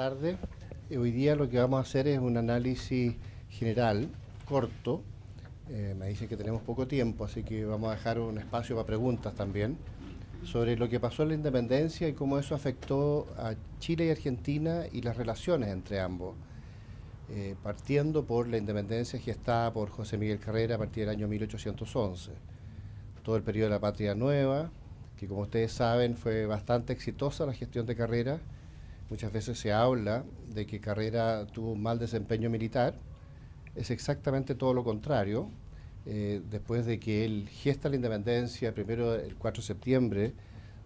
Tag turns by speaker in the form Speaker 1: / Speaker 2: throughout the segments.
Speaker 1: tardes. Eh, hoy día lo que vamos a hacer es un análisis general, corto. Eh, me dicen que tenemos poco tiempo, así que vamos a dejar un espacio para preguntas también sobre lo que pasó en la independencia y cómo eso afectó a Chile y Argentina y las relaciones entre ambos. Eh, partiendo por la independencia gestada por José Miguel Carrera a partir del año 1811. Todo el periodo de la Patria Nueva, que como ustedes saben fue bastante exitosa la gestión de Carrera muchas veces se habla de que Carrera tuvo un mal desempeño militar, es exactamente todo lo contrario. Eh, después de que él gesta la independencia, primero el 4 de septiembre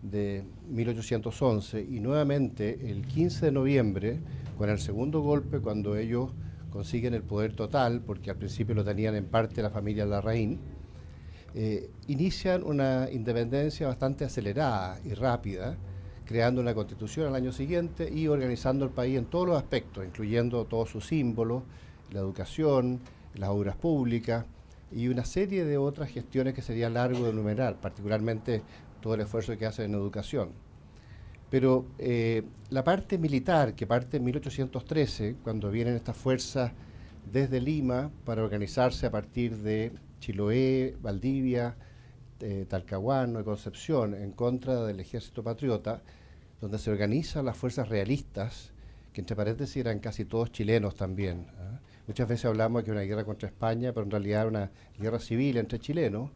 Speaker 1: de 1811 y nuevamente el 15 de noviembre, con el segundo golpe, cuando ellos consiguen el poder total, porque al principio lo tenían en parte la familia Larraín, eh, inician una independencia bastante acelerada y rápida creando una constitución al año siguiente y organizando el país en todos los aspectos, incluyendo todos sus símbolos, la educación, las obras públicas y una serie de otras gestiones que sería largo de enumerar, particularmente todo el esfuerzo que hace en educación. Pero eh, la parte militar, que parte en 1813, cuando vienen estas fuerzas desde Lima para organizarse a partir de Chiloé, Valdivia, eh, Talcahuano y Concepción en contra del ejército patriota, donde se organizan las fuerzas realistas, que entre paréntesis eran casi todos chilenos también. ¿ah? Muchas veces hablamos de que una guerra contra España, pero en realidad era una guerra civil entre chilenos,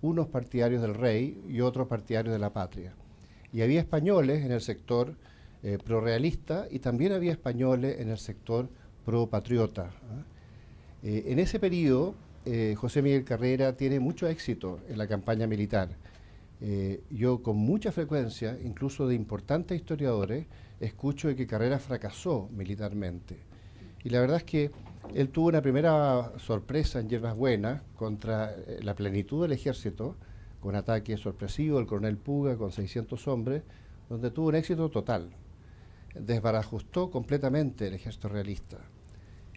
Speaker 1: unos partidarios del rey y otros partidarios de la patria. Y había españoles en el sector eh, prorrealista y también había españoles en el sector pro-patriota. ¿ah? Eh, en ese periodo, eh, José Miguel Carrera tiene mucho éxito en la campaña militar eh, yo con mucha frecuencia, incluso de importantes historiadores, escucho de que Carrera fracasó militarmente. Y la verdad es que él tuvo una primera sorpresa en Yerbas Buenas contra eh, la plenitud del ejército, con ataque sorpresivo el coronel Puga con 600 hombres, donde tuvo un éxito total. Desbarajustó completamente el ejército realista.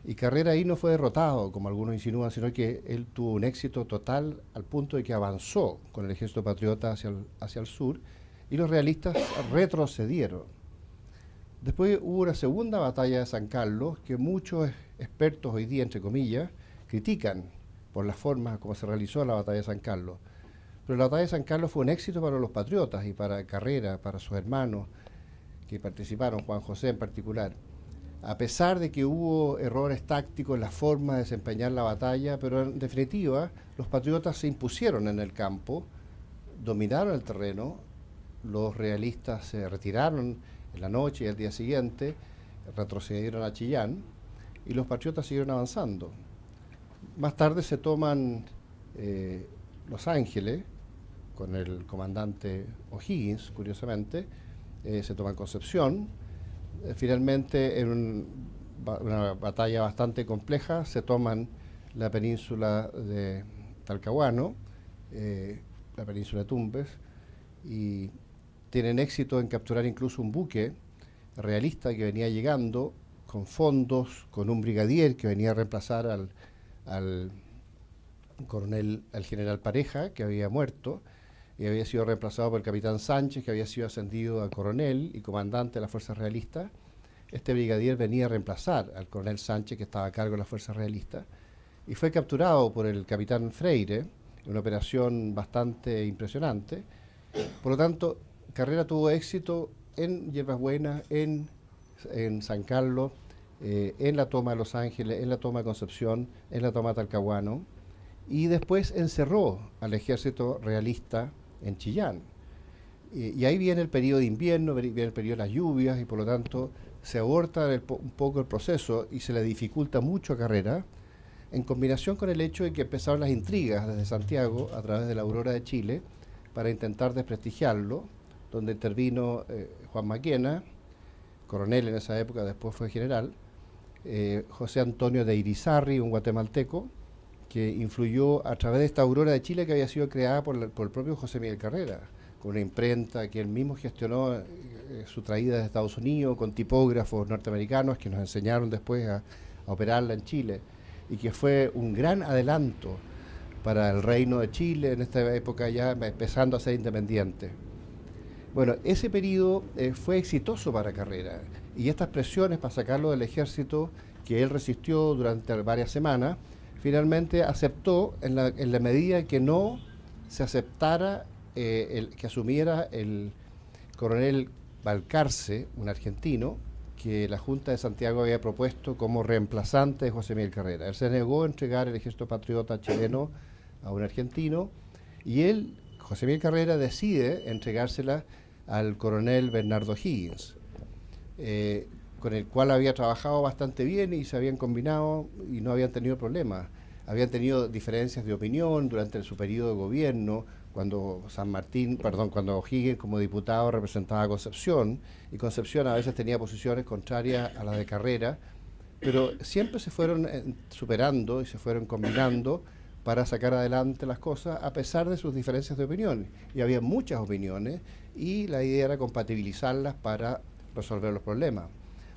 Speaker 1: Y Carrera ahí no fue derrotado, como algunos insinúan, sino que él tuvo un éxito total al punto de que avanzó con el ejército patriota hacia el, hacia el sur y los realistas retrocedieron. Después hubo una segunda batalla de San Carlos que muchos expertos hoy día, entre comillas, critican por las formas como se realizó la batalla de San Carlos. Pero la batalla de San Carlos fue un éxito para los patriotas y para Carrera, para sus hermanos que participaron, Juan José en particular a pesar de que hubo errores tácticos en la forma de desempeñar la batalla, pero en definitiva los patriotas se impusieron en el campo, dominaron el terreno, los realistas se retiraron en la noche y el día siguiente, retrocedieron a Chillán y los patriotas siguieron avanzando. Más tarde se toman eh, Los Ángeles con el comandante O'Higgins, curiosamente, eh, se toman Concepción, eh, finalmente, en una batalla bastante compleja, se toman la península de Talcahuano, eh, la península de Tumbes, y tienen éxito en capturar incluso un buque realista que venía llegando con fondos, con un brigadier que venía a reemplazar al coronel, al general Pareja, que había muerto, y había sido reemplazado por el capitán Sánchez, que había sido ascendido a coronel y comandante de las fuerzas realistas. Este brigadier venía a reemplazar al coronel Sánchez, que estaba a cargo de las fuerzas realistas, y fue capturado por el capitán Freire, una operación bastante impresionante. Por lo tanto, Carrera tuvo éxito en Hierbas Buenas, en, San Carlos, eh, en la toma de Los Ángeles, en la toma de Concepción, en la toma de Talcahuano, y después encerró al ejército realista en Chillán. y ahí viene el periodo de invierno, viene el periodo de las lluvias y por lo tanto se aborta un poco el proceso y se le dificulta mucho a Carrera, en combinación con el hecho de que empezaron las intrigas desde Santiago a través de la Aurora de Chile para intentar desprestigiarlo, donde intervino eh, Juan Maquena, coronel en esa época, después fue general, eh, José Antonio de Irizarri, un guatemalteco, que influyó a través de esta Aurora de Chile que había sido creada por, el propio José Miguel Carrera, con una imprenta que él mismo gestionó eh, eh, su traída de Estados Unidos, con tipógrafos norteamericanos que nos enseñaron después a, operarla en Chile, y que fue un gran adelanto para el reino de Chile en esta época ya empezando a ser independiente. Bueno, ese periodo eh, fue exitoso para Carrera y estas presiones para sacarlo del ejército que él resistió durante varias semanas, finalmente aceptó en la, medida que no se aceptara eh, el, que asumiera el coronel Valcarce, un argentino, que la Junta de Santiago había propuesto como reemplazante de José Miguel Carrera. Él se negó a entregar el ejército patriota chileno a un argentino y él, José Miguel Carrera, decide entregársela al coronel Bernardo Higgins. Eh, con el cual había trabajado bastante bien y se habían combinado y no habían tenido problemas. Habían tenido diferencias de opinión durante su periodo de gobierno, cuando San Martín, perdón, cuando O'Higgins como diputado representaba a Concepción, y Concepción a veces tenía posiciones contrarias a las de Carrera, pero siempre se fueron eh, superando y se fueron combinando para sacar adelante las cosas a pesar de sus diferencias de opinión. Y había muchas opiniones y la idea era compatibilizarlas para resolver los problemas.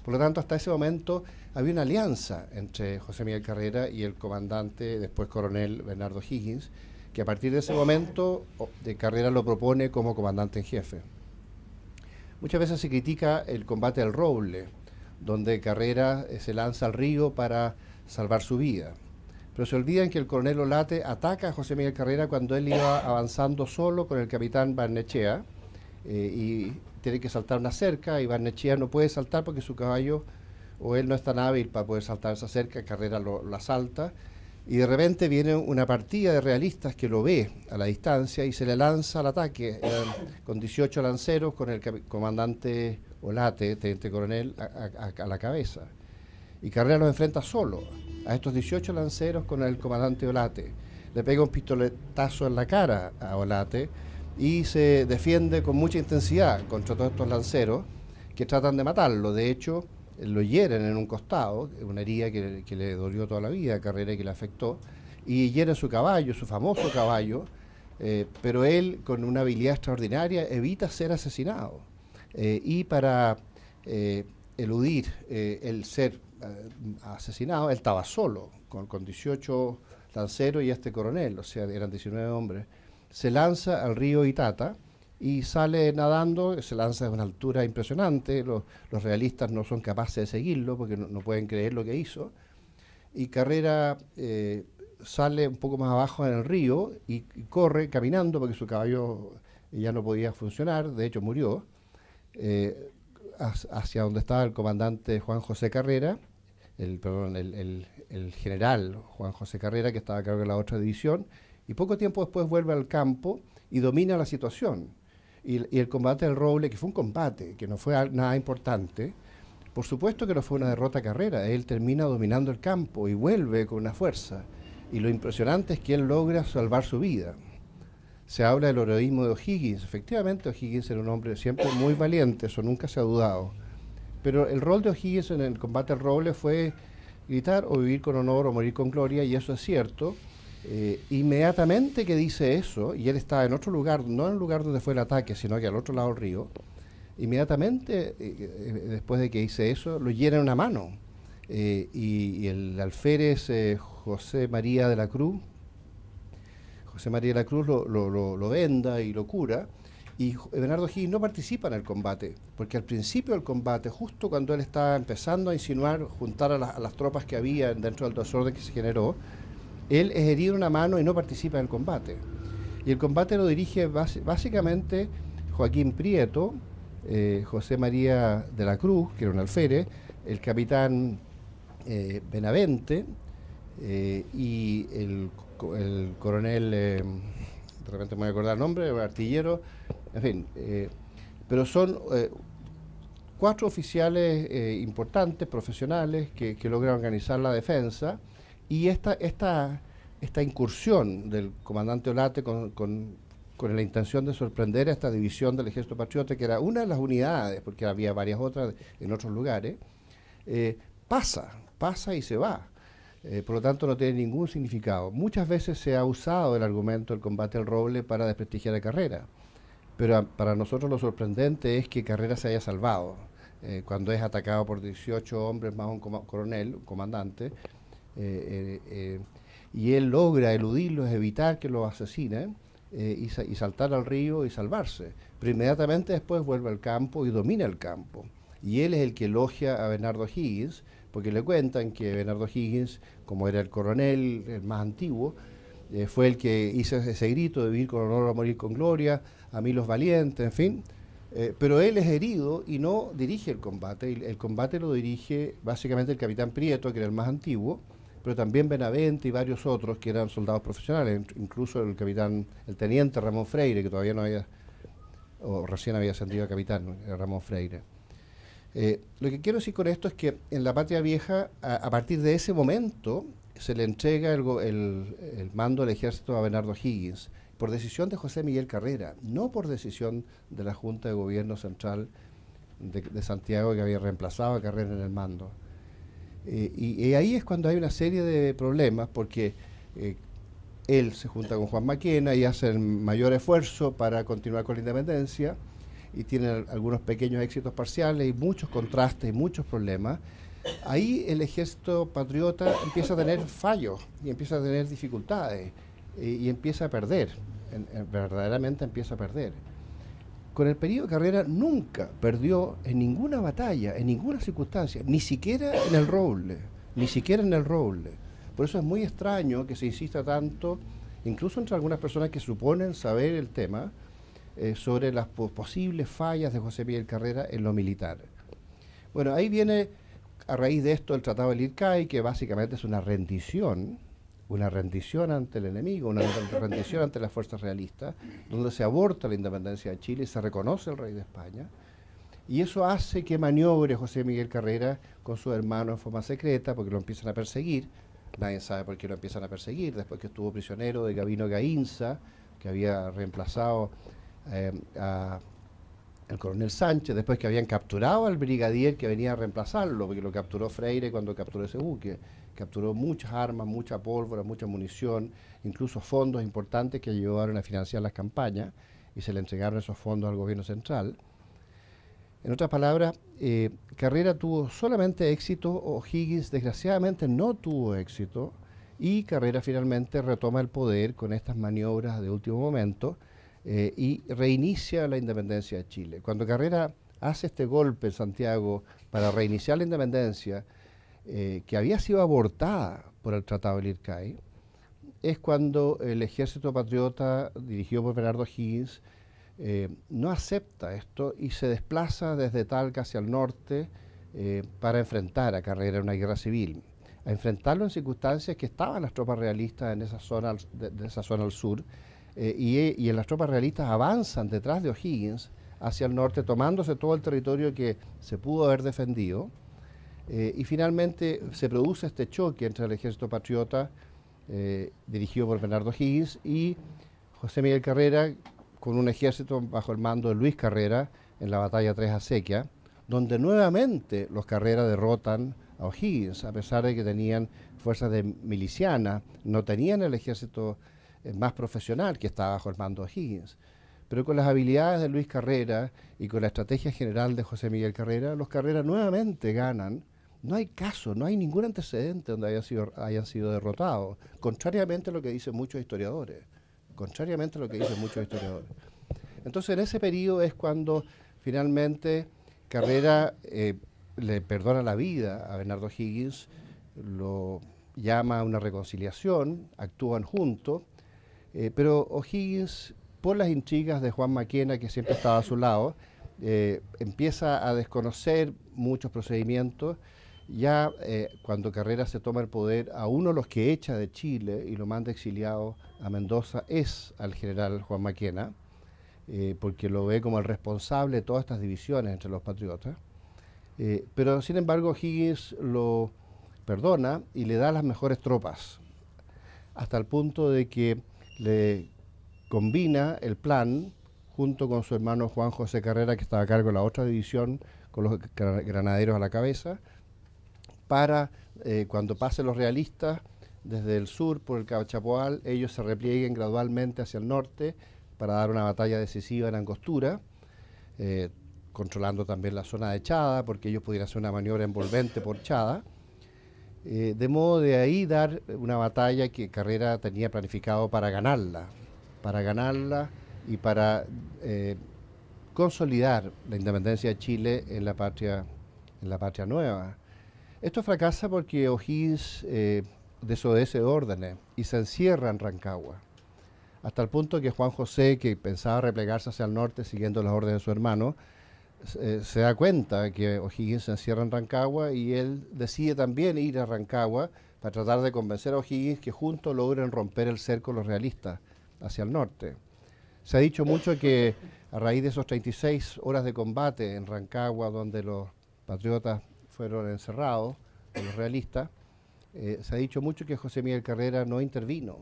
Speaker 1: Por lo tanto, hasta ese momento había una alianza entre José Miguel Carrera y el comandante, después coronel Bernardo Higgins, que a partir de ese momento de Carrera lo propone como comandante en jefe. Muchas veces se critica el combate al roble, donde Carrera eh, se lanza al río para salvar su vida. Pero se olvidan que el coronel Olate ataca a José Miguel Carrera cuando él iba avanzando solo con el capitán Barnechea eh, y tiene que saltar una cerca y Barnechea no puede saltar porque su caballo o él no es tan hábil para poder saltar esa cerca, Carrera lo, salta. y de repente viene una partida de realistas que lo ve a la distancia y se le lanza al ataque con 18 lanceros, con el comandante Olate, teniente coronel, a, la cabeza. Y Carrera lo enfrenta solo a estos 18 lanceros con el comandante Olate. Le pega un pistoletazo en la cara a Olate y se defiende con mucha intensidad contra todos estos lanceros que tratan de matarlo. De hecho, lo hieren en un costado, una herida que, le dolió toda la vida, carrera que le afectó, y hieren su caballo, su famoso caballo, eh, pero él, con una habilidad extraordinaria, evita ser asesinado. Eh, y para eh, eludir el ser asesinado, él estaba solo, con, con 18 lanceros y este coronel, o sea, eran 19 hombres se lanza al río Itata y sale nadando, se lanza a una altura impresionante, los, realistas no son capaces de seguirlo porque no, pueden creer lo que hizo, y Carrera eh, sale un poco más abajo en el río y, corre caminando porque su caballo ya no podía funcionar, de hecho murió, eh, hacia donde estaba el comandante Juan José Carrera, el, perdón, el, el general Juan José Carrera, que estaba a cargo de la otra división, y poco tiempo después vuelve al campo y domina la situación. Y, el combate del Roble, que fue un combate, que no fue nada importante, por supuesto que no fue una derrota carrera, él termina dominando el campo y vuelve con una fuerza. Y lo impresionante es que él logra salvar su vida. Se habla del heroísmo de O'Higgins. Efectivamente, O'Higgins era un hombre siempre muy valiente, eso nunca se ha dudado. Pero el rol de O'Higgins en el combate al roble fue gritar o vivir con honor o morir con gloria, y eso es cierto. Eh, inmediatamente que dice eso, y él está en otro lugar, no en el lugar donde fue el ataque, sino que al otro lado del río, inmediatamente eh, eh, después de que dice eso, lo llena en una mano. y, el alférez José María de la Cruz, José María de la Cruz lo, venda y lo cura. Y Bernardo Gil no participa en el combate, porque al principio del combate, justo cuando él estaba empezando a insinuar, juntar a las tropas que había dentro del desorden que se generó, él es herido en una mano y no participa en el combate. Y el combate lo dirige básicamente Joaquín Prieto, eh, José María de la Cruz, que era un alférez, el capitán eh, Benavente eh, y el, coronel, de repente me voy a acordar el nombre, el artillero, en fin, pero son cuatro oficiales importantes, profesionales, que logran organizar la defensa y esta, esta, esta incursión del comandante Olate con, la intención de sorprender a esta división del Ejército Patriota, que era una de las unidades, porque había varias otras en otros lugares, eh, pasa, pasa y se va. Eh, por lo tanto, no tiene ningún significado. Muchas veces se ha usado el argumento del combate al roble para desprestigiar a Carrera, pero para nosotros lo sorprendente es que Carrera se haya salvado. Eh, cuando es atacado por 18 hombres más un coronel, un comandante, eh, eh, eh, y él logra eludirlos, evitar que los asesinen y, saltar al río y salvarse. Pero inmediatamente después vuelve al campo y domina el campo. Y él es el que elogia a Bernardo Higgins, porque le cuentan que Bernardo Higgins, como era el coronel, el más antiguo, fue el que hizo ese grito de vivir con honor o morir con gloria, a mí los valientes, en fin. pero él es herido y no dirige el combate. el combate lo dirige básicamente el capitán Prieto, que era el más antiguo, pero también Benavente y varios otros que eran soldados profesionales, incluso el capitán, el teniente Ramón Freire, que todavía no había, o recién había ascendido a capitán eh, Ramón Freire. Eh, lo que quiero decir con esto es que en la patria vieja, a, partir de ese momento, se le entrega el, mando del ejército a Bernardo Higgins, por decisión de José Miguel Carrera, no por decisión de la Junta de Gobierno Central de Santiago que había reemplazado a Carrera en el mando. Eh, y, ahí es cuando hay una serie de problemas, porque eh, él se junta con Juan Maquena y hace el mayor esfuerzo para continuar con la independencia, y tiene algunos pequeños éxitos parciales y muchos contrastes y muchos problemas. Ahí el ejército patriota empieza a tener fallos y empieza a tener dificultades y, empieza a perder, verdaderamente empieza a perder con el periodo de Carrera nunca perdió en ninguna batalla, en ninguna circunstancia, ni siquiera en el roble, ni siquiera en el roble. Por eso es muy extraño que se insista tanto, incluso entre algunas personas que suponen saber el tema, eh, sobre las posibles fallas de José Miguel Carrera en lo militar. Bueno, ahí viene a raíz de esto el Tratado de IRCAI, que básicamente es una rendición una rendición ante el enemigo, una rendición ante las fuerzas realistas, donde se aborta la independencia de Chile y se reconoce el rey de España. Y eso hace que maniobre José Miguel Carrera con su hermano en forma secreta, porque lo empiezan a perseguir. Nadie sabe por qué lo empiezan a perseguir, después que estuvo prisionero de Gabino Gainza, que había reemplazado eh, al el coronel Sánchez, después que habían capturado al brigadier que venía a reemplazarlo, porque lo capturó Freire cuando capturó ese buque capturó muchas armas, mucha pólvora, mucha munición, incluso fondos importantes que ayudaron a financiar las campañas y se le entregaron esos fondos al gobierno central. En otras palabras, eh, Carrera tuvo solamente éxito, Higgins desgraciadamente no tuvo éxito y Carrera finalmente retoma el poder con estas maniobras de último momento eh, y reinicia la independencia de Chile. Cuando Carrera hace este golpe en Santiago para reiniciar la independencia, eh, que había sido abortada por el Tratado del IRCAI, es cuando el ejército patriota dirigido por Bernardo Higgins eh, no acepta esto y se desplaza desde Talca hacia el norte eh, para enfrentar a Carrera una guerra civil, a enfrentarlo en circunstancias que estaban las tropas realistas en esa zona al, al sur y, las tropas realistas avanzan detrás de O'Higgins hacia el norte tomándose todo el territorio que se pudo haber defendido eh, y finalmente se produce este choque entre el ejército patriota, eh, dirigido por Bernardo Higgins, y José Miguel Carrera, con un ejército bajo el mando de Luis Carrera en la batalla 3 acequia donde nuevamente los Carrera derrotan a O'Higgins, a pesar de que tenían fuerzas de miliciana, no tenían el ejército eh, más profesional que estaba bajo el mando de O'Higgins pero con las habilidades de Luis Carrera y con la estrategia general de José Miguel Carrera, los Carrera nuevamente ganan no hay caso, no hay ningún antecedente donde haya sido, hayan sido derrotados, contrariamente a lo que dicen muchos historiadores, contrariamente a lo que dicen muchos historiadores. Entonces, en ese periodo es cuando finalmente Carrera eh, le perdona la vida a Bernardo Higgins, lo llama a una reconciliación, actúan juntos, eh, pero O'Higgins, por las intrigas de Juan Maquena, que siempre estaba a su lado, eh, empieza a desconocer muchos procedimientos ya eh, cuando Carrera se toma el poder, a uno de los que echa de Chile y lo manda exiliado a Mendoza es al general Juan Maquena, eh, porque lo ve como el responsable de todas estas divisiones entre los patriotas. Eh, pero sin embargo Higgins lo perdona y le da las mejores tropas, hasta el punto de que le combina el plan junto con su hermano Juan José Carrera, que estaba a cargo de la otra división, con los granaderos a la cabeza, para eh, cuando pasen los realistas desde el sur por el Chapoal, ellos se replieguen gradualmente hacia el norte para dar una batalla decisiva en Angostura, eh, controlando también la zona de Chada, porque ellos pudieran hacer una maniobra envolvente por Chada. Eh, de modo de ahí dar una batalla que Carrera tenía planificado para ganarla, para ganarla y para consolidar la independencia de Chile en la patria, en la patria nueva. Esto fracasa porque O'Higgins eh, desobedece órdenes y se encierra en Rancagua, hasta el punto que Juan José, que pensaba replegarse hacia el norte siguiendo las órdenes de su hermano, eh, se da cuenta que O'Higgins se encierra en Rancagua y él decide también ir a Rancagua para tratar de convencer a O'Higgins que juntos logren romper el cerco los realistas hacia el norte. Se ha dicho mucho que a raíz de esos 36 horas de combate en Rancagua, donde los patriotas fueron encerrados, los realistas, eh, se ha dicho mucho que José Miguel Carrera no intervino.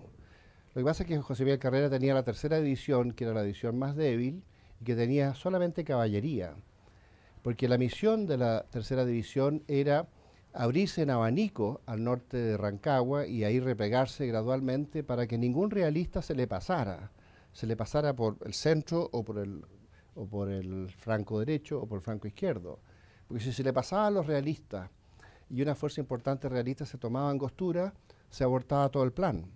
Speaker 1: Lo que pasa es que José Miguel Carrera tenía la tercera división, que era la división más débil, y que tenía solamente caballería, porque la misión de la tercera división era abrirse en abanico al norte de Rancagua y ahí repegarse gradualmente para que ningún realista se le pasara, se le pasara por el centro o por el, o por el franco derecho o por el franco izquierdo. Porque si se le pasaba a los realistas y una fuerza importante realista se tomaba angostura, costura, se abortaba todo el plan.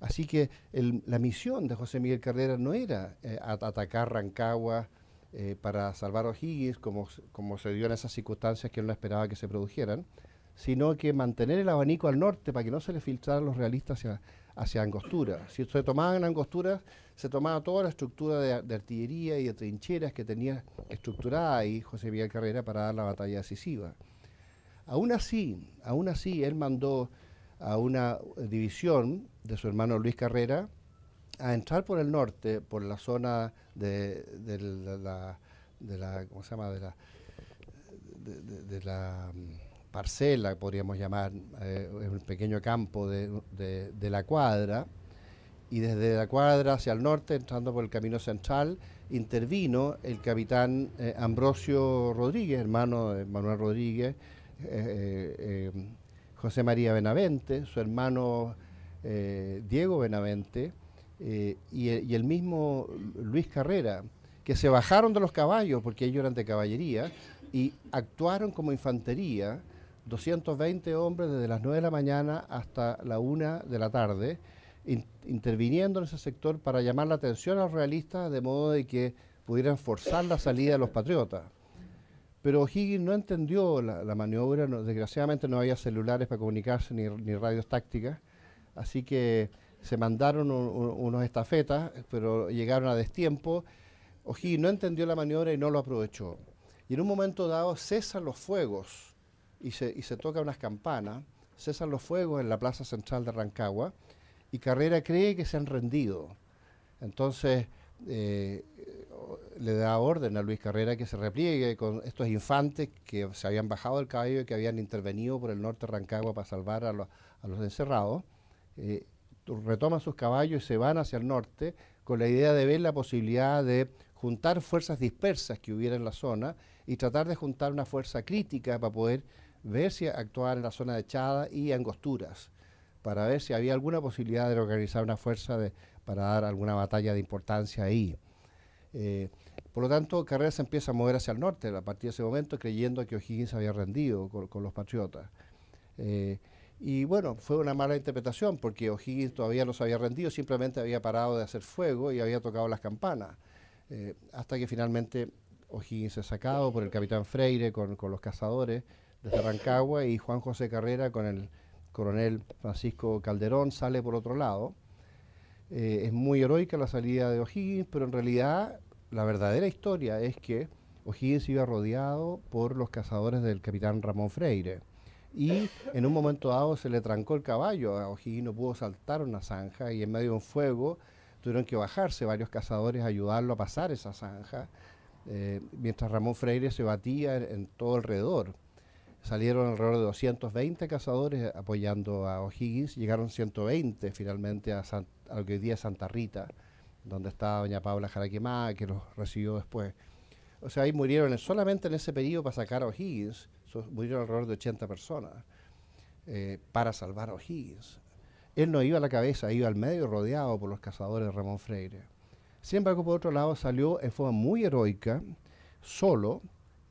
Speaker 1: Así que la misión de José Miguel Carrera no era eh, atacar Rancagua eh, para salvar a O'Higgins, como, como se dio en esas circunstancias que él no esperaba que se produjeran, sino que mantener el abanico al norte para que no se le filtraran los realistas hacia, hacia Angostura. Si se tomaban Angostura, se tomaba toda la estructura de, artillería y de trincheras que tenía estructurada ahí José Miguel Carrera para dar la batalla decisiva. Aún así, aún así, él mandó a una división de su hermano Luis Carrera a entrar por el norte, por la zona de, de la, de la, ¿cómo se llama? de la mm, parcela, podríamos llamar, eh, un pequeño campo de, la cuadra, y desde la cuadra hacia el norte, entrando por el camino central, intervino el capitán eh, Ambrosio Rodríguez, hermano de Manuel Rodríguez, eh, José María Benavente, su hermano Diego Benavente, y el mismo Luis Carrera, que se bajaron de los caballos, porque ellos eran de caballería, y actuaron como infantería 220 hombres desde las 9 de la mañana hasta la 1 de la tarde, interviniendo en ese sector para llamar la atención a los realistas de modo de que pudieran forzar la salida de los patriotas. Pero O'Higgins no entendió la, maniobra, desgraciadamente no había celulares para comunicarse ni, radios tácticas, así que se mandaron unos estafetas, pero llegaron a destiempo. O'Higgins no entendió la maniobra y no lo aprovechó. Y en un momento dado cesan los fuegos y se, y toca unas campanas, cesan los fuegos en la plaza central de Rancagua y Carrera cree que se han rendido. Entonces eh, le da orden a Luis Carrera que se repliegue con estos infantes que se habían bajado del caballo y que habían intervenido por el norte de Rancagua para salvar a, los encerrados. Eh, retoman sus caballos y se van hacia el norte con la idea de ver la posibilidad de juntar fuerzas dispersas que hubiera en la zona y tratar de juntar una fuerza crítica para poder ver si actuar en la zona de Chada y Angosturas, para ver si había alguna posibilidad de organizar una fuerza para dar alguna batalla de importancia ahí. Eh, por lo tanto, Carrera se empieza a mover hacia el norte a partir de ese momento, creyendo que O'Higgins había rendido con, los patriotas. Eh, y bueno, fue una mala interpretación porque O'Higgins todavía no se había rendido, simplemente había parado de hacer fuego y había tocado las campanas. Eh, hasta que finalmente O'Higgins es sacado por el capitán Freire con los cazadores desde Rancagua y Juan José Carrera con el coronel Francisco Calderón sale por otro lado. Eh, es muy heroica la salida de O'Higgins, pero en realidad la verdadera historia es que O'Higgins iba rodeado por los cazadores del capitán Ramón Freire. Y en un momento dado se le trancó el caballo, a O'Higgins no pudo saltar una zanja y en medio de un fuego tuvieron que bajarse varios cazadores a ayudarlo a pasar esa zanja, eh, mientras Ramón Freire se batía en, en todo alrededor. Salieron alrededor de 220 cazadores apoyando a O'Higgins, llegaron 120 finalmente a, lo que hoy día es Santa Rita, donde está doña Paula Jaraquemá, que los recibió después. O sea, ahí murieron solamente en ese periodo para sacar a O'Higgins, murieron alrededor de 80 personas eh, para salvar a O'Higgins. Él no iba a la cabeza, iba al medio rodeado por los cazadores de Ramón Freire. Sin embargo, por otro lado, salió en forma muy heroica, solo,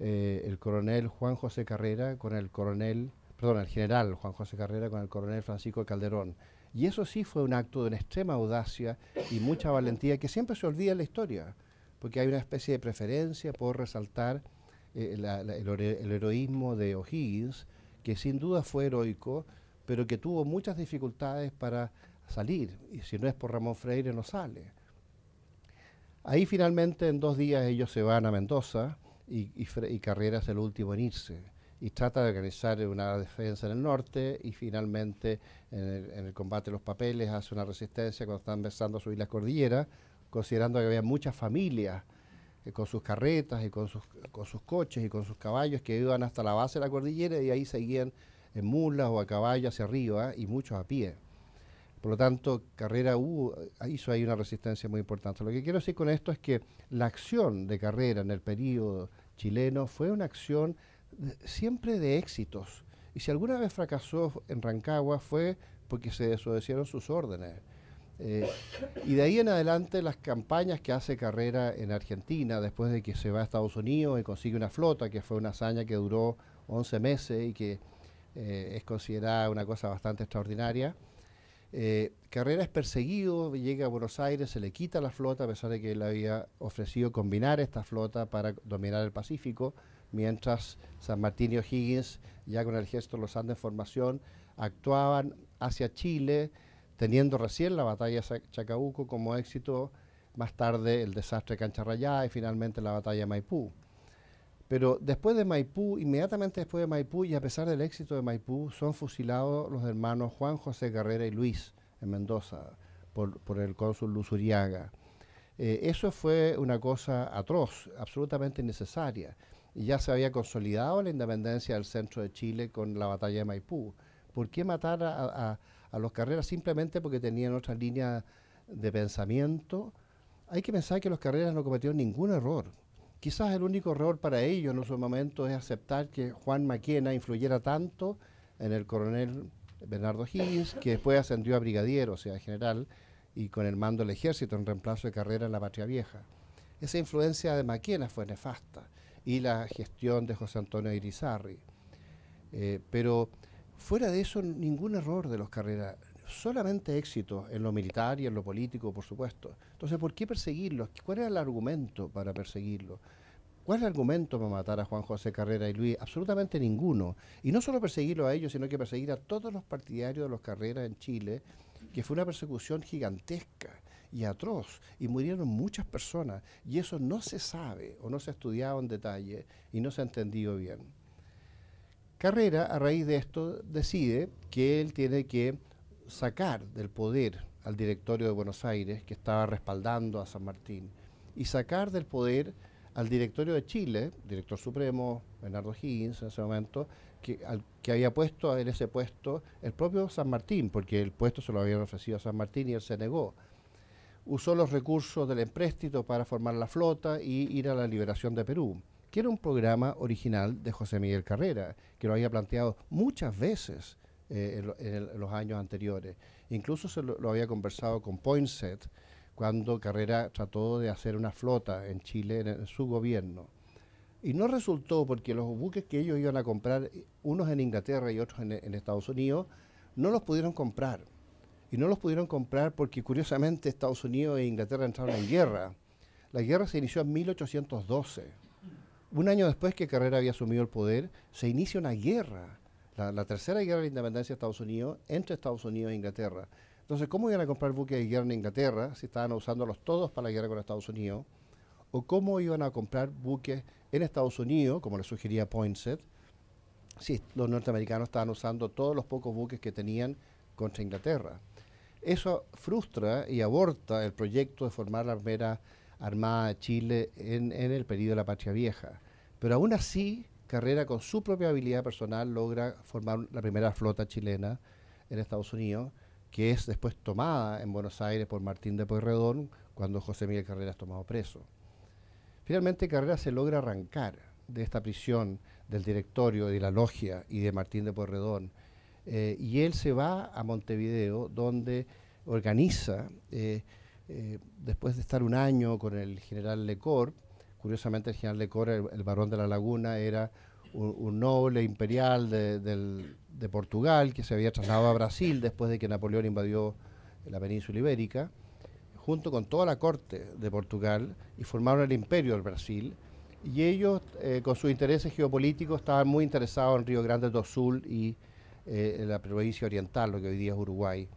Speaker 1: eh, el coronel Juan José Carrera con el coronel, perdón, el general Juan José Carrera con el coronel Francisco Calderón. Y eso sí fue un acto de una extrema audacia y mucha valentía que siempre se olvida en la historia, porque hay una especie de preferencia por resaltar eh, el, el, heroísmo de O'Higgins, que sin duda fue heroico, pero que tuvo muchas dificultades para salir, y si no es por Ramón Freire no sale. Ahí finalmente en dos días ellos se van a Mendoza, y, Carrera es el último en irse y trata de organizar una defensa en el norte y finalmente en el, combate de los papeles hace una resistencia cuando están empezando a subir las cordilleras, considerando que había muchas familias eh, con sus carretas y con sus, coches y con sus caballos que iban hasta la base de la cordillera y ahí seguían en mulas o a caballo hacia arriba y muchos a pie. Por lo tanto, Carrera hizo ahí una resistencia muy importante. Lo que quiero decir con esto es que la acción de Carrera en el periodo chileno, fue una acción siempre de éxitos. Y si alguna vez fracasó en Rancagua fue porque se desobedecieron sus órdenes. Eh, y de ahí en adelante las campañas que hace Carrera en Argentina, después de que se va a Estados Unidos y consigue una flota, que fue una hazaña que duró 11 meses y que eh, es considerada una cosa bastante extraordinaria, eh, Carrera es perseguido, llega a Buenos Aires, se le quita la flota, a pesar de que él había ofrecido combinar esta flota para dominar el Pacífico, mientras San Martín y O'Higgins, ya con el gesto de los Andes formación, actuaban hacia Chile, teniendo recién la batalla de Chacabuco como éxito, más tarde el desastre de Cancha y finalmente la batalla de Maipú. Pero después de Maipú, inmediatamente después de Maipú, y a pesar del éxito de Maipú, son fusilados los hermanos Juan José Carrera y Luis en Mendoza por, el cónsul Luzuriaga. Eh, eso fue una cosa atroz, absolutamente innecesaria. ya se había consolidado la independencia del centro de Chile con la batalla de Maipú. ¿Por qué matar a, a los Carreras simplemente porque tenían otra línea de pensamiento? Hay que pensar que los Carreras no cometieron ningún error Quizás el único error para ellos en su momento es aceptar que Juan Maquena influyera tanto en el coronel Bernardo Higgins, que después ascendió a brigadier, o sea, general, y con el mando del ejército en reemplazo de carrera en la patria vieja. Esa influencia de Maquena fue nefasta y la gestión de José Antonio Irizarri. Eh, pero fuera de eso, ningún error de los carreras solamente éxito en lo militar y en lo político, por supuesto. Entonces, ¿por qué perseguirlos? ¿Cuál era el argumento para perseguirlos? ¿Cuál es el argumento para matar a Juan José Carrera y Luis? Absolutamente ninguno. Y no solo perseguirlo a ellos, sino que perseguir a todos los partidarios de los Carreras en Chile, que fue una persecución gigantesca y atroz, y murieron muchas personas, y eso no se sabe o no se ha estudiado en detalle y no se ha entendido bien. Carrera, a raíz de esto, decide que él tiene que sacar del poder al directorio de Buenos Aires, que estaba respaldando a San Martín, y sacar del poder al directorio de Chile, director supremo, Bernardo Higgins en ese momento, que, había puesto en ese puesto el propio San Martín, porque el puesto se lo habían ofrecido a San Martín y él se negó. Usó los recursos del empréstito para formar la flota e ir a la liberación de Perú, que era un programa original de José Miguel Carrera, que lo había planteado muchas veces eh, en, los años anteriores. Incluso se lo, había conversado con Poinsett cuando Carrera trató de hacer una flota en Chile en, su gobierno. Y no resultó porque los buques que ellos iban a comprar, unos en Inglaterra y otros en, en, Estados Unidos, no los pudieron comprar. Y no los pudieron comprar porque curiosamente Estados Unidos e Inglaterra entraron en guerra. La guerra se inició en 1812. Un año después que Carrera había asumido el poder, se inicia una guerra la, tercera guerra de independencia de Estados Unidos entre Estados Unidos e Inglaterra. Entonces, ¿cómo iban a comprar buques de guerra en Inglaterra si estaban usándolos todos para la guerra con Estados Unidos? ¿O cómo iban a comprar buques en Estados Unidos, como le sugería Poinsett, si los norteamericanos estaban usando todos los pocos buques que tenían contra Inglaterra? Eso frustra y aborta el proyecto de formar la primera Armada de Chile en, en el periodo de la Patria Vieja. Pero aún así, Carrera con su propia habilidad personal logra formar la primera flota chilena en Estados Unidos, que es después tomada en Buenos Aires por Martín de Pueyrredón cuando José Miguel Carrera es tomado preso. Finalmente Carrera se logra arrancar de esta prisión del directorio, de la logia y de Martín de Pueyrredón eh, y él se va a Montevideo donde organiza, eh, eh, después de estar un año con el general Lecor, curiosamente el general de Cora, el, barón de la laguna, era un, noble imperial de, Portugal que se había trasladado a Brasil después de que Napoleón invadió la península ibérica, junto con toda la corte de Portugal, y formaron el imperio del Brasil. Y ellos, eh, con sus intereses geopolíticos, estaban muy interesados en Río Grande do Sul y eh, en la provincia oriental, lo que hoy día es Uruguay.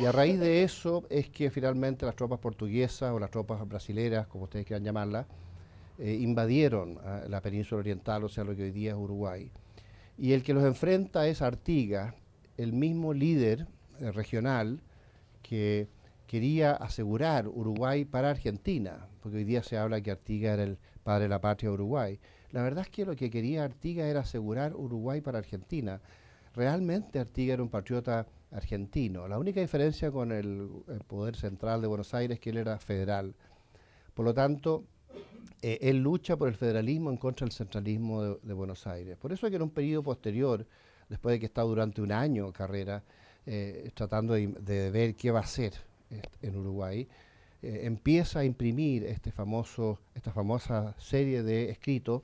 Speaker 1: Y a raíz de eso es que finalmente las tropas portuguesas o las tropas brasileras, como ustedes quieran llamarlas, eh, invadieron ah, la península oriental, o sea, lo que hoy día es Uruguay. Y el que los enfrenta es Artigas, el mismo líder eh, regional que quería asegurar Uruguay para Argentina, porque hoy día se habla que Artigas era el padre de la patria de Uruguay. La verdad es que lo que quería Artigas era asegurar Uruguay para Argentina. Realmente Artiga era un patriota argentino. La única diferencia con el, el poder central de Buenos Aires es que él era federal. Por lo tanto, eh, él lucha por el federalismo en contra del centralismo de, Buenos Aires. Por eso es que en un periodo posterior, después de que está durante un año carrera eh, tratando de, ver qué va a hacer eh, en Uruguay, empieza a imprimir este famoso, esta famosa serie de escritos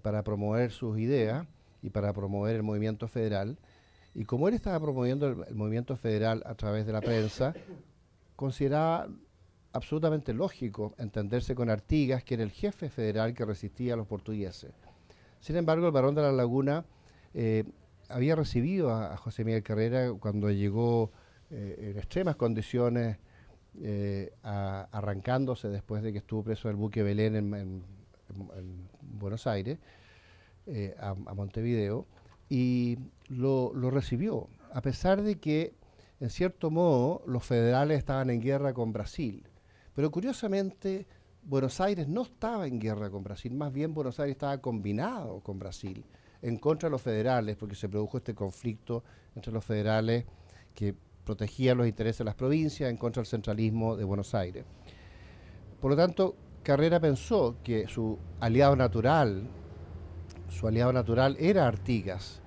Speaker 1: para promover sus ideas y para promover el movimiento federal. Y como él estaba promoviendo el, el movimiento federal a través de la prensa, consideraba absolutamente lógico entenderse con Artigas, que era el jefe federal que resistía a los portugueses. Sin embargo, el barón de la Laguna eh, había recibido a, José Miguel Carrera cuando llegó eh, en extremas condiciones, eh, arrancándose después de que estuvo preso el buque Belén en, Buenos Aires, a, Montevideo, y lo recibió, a pesar de que, en cierto modo, los federales estaban en guerra con Brasil pero curiosamente, Buenos Aires no estaba en guerra con Brasil, más bien Buenos Aires estaba combinado con Brasil en contra de los federales, porque se produjo este conflicto entre los federales que protegían los intereses de las provincias en contra del centralismo de Buenos Aires. Por lo tanto, Carrera pensó que su aliado natural, su aliado natural era Artigas,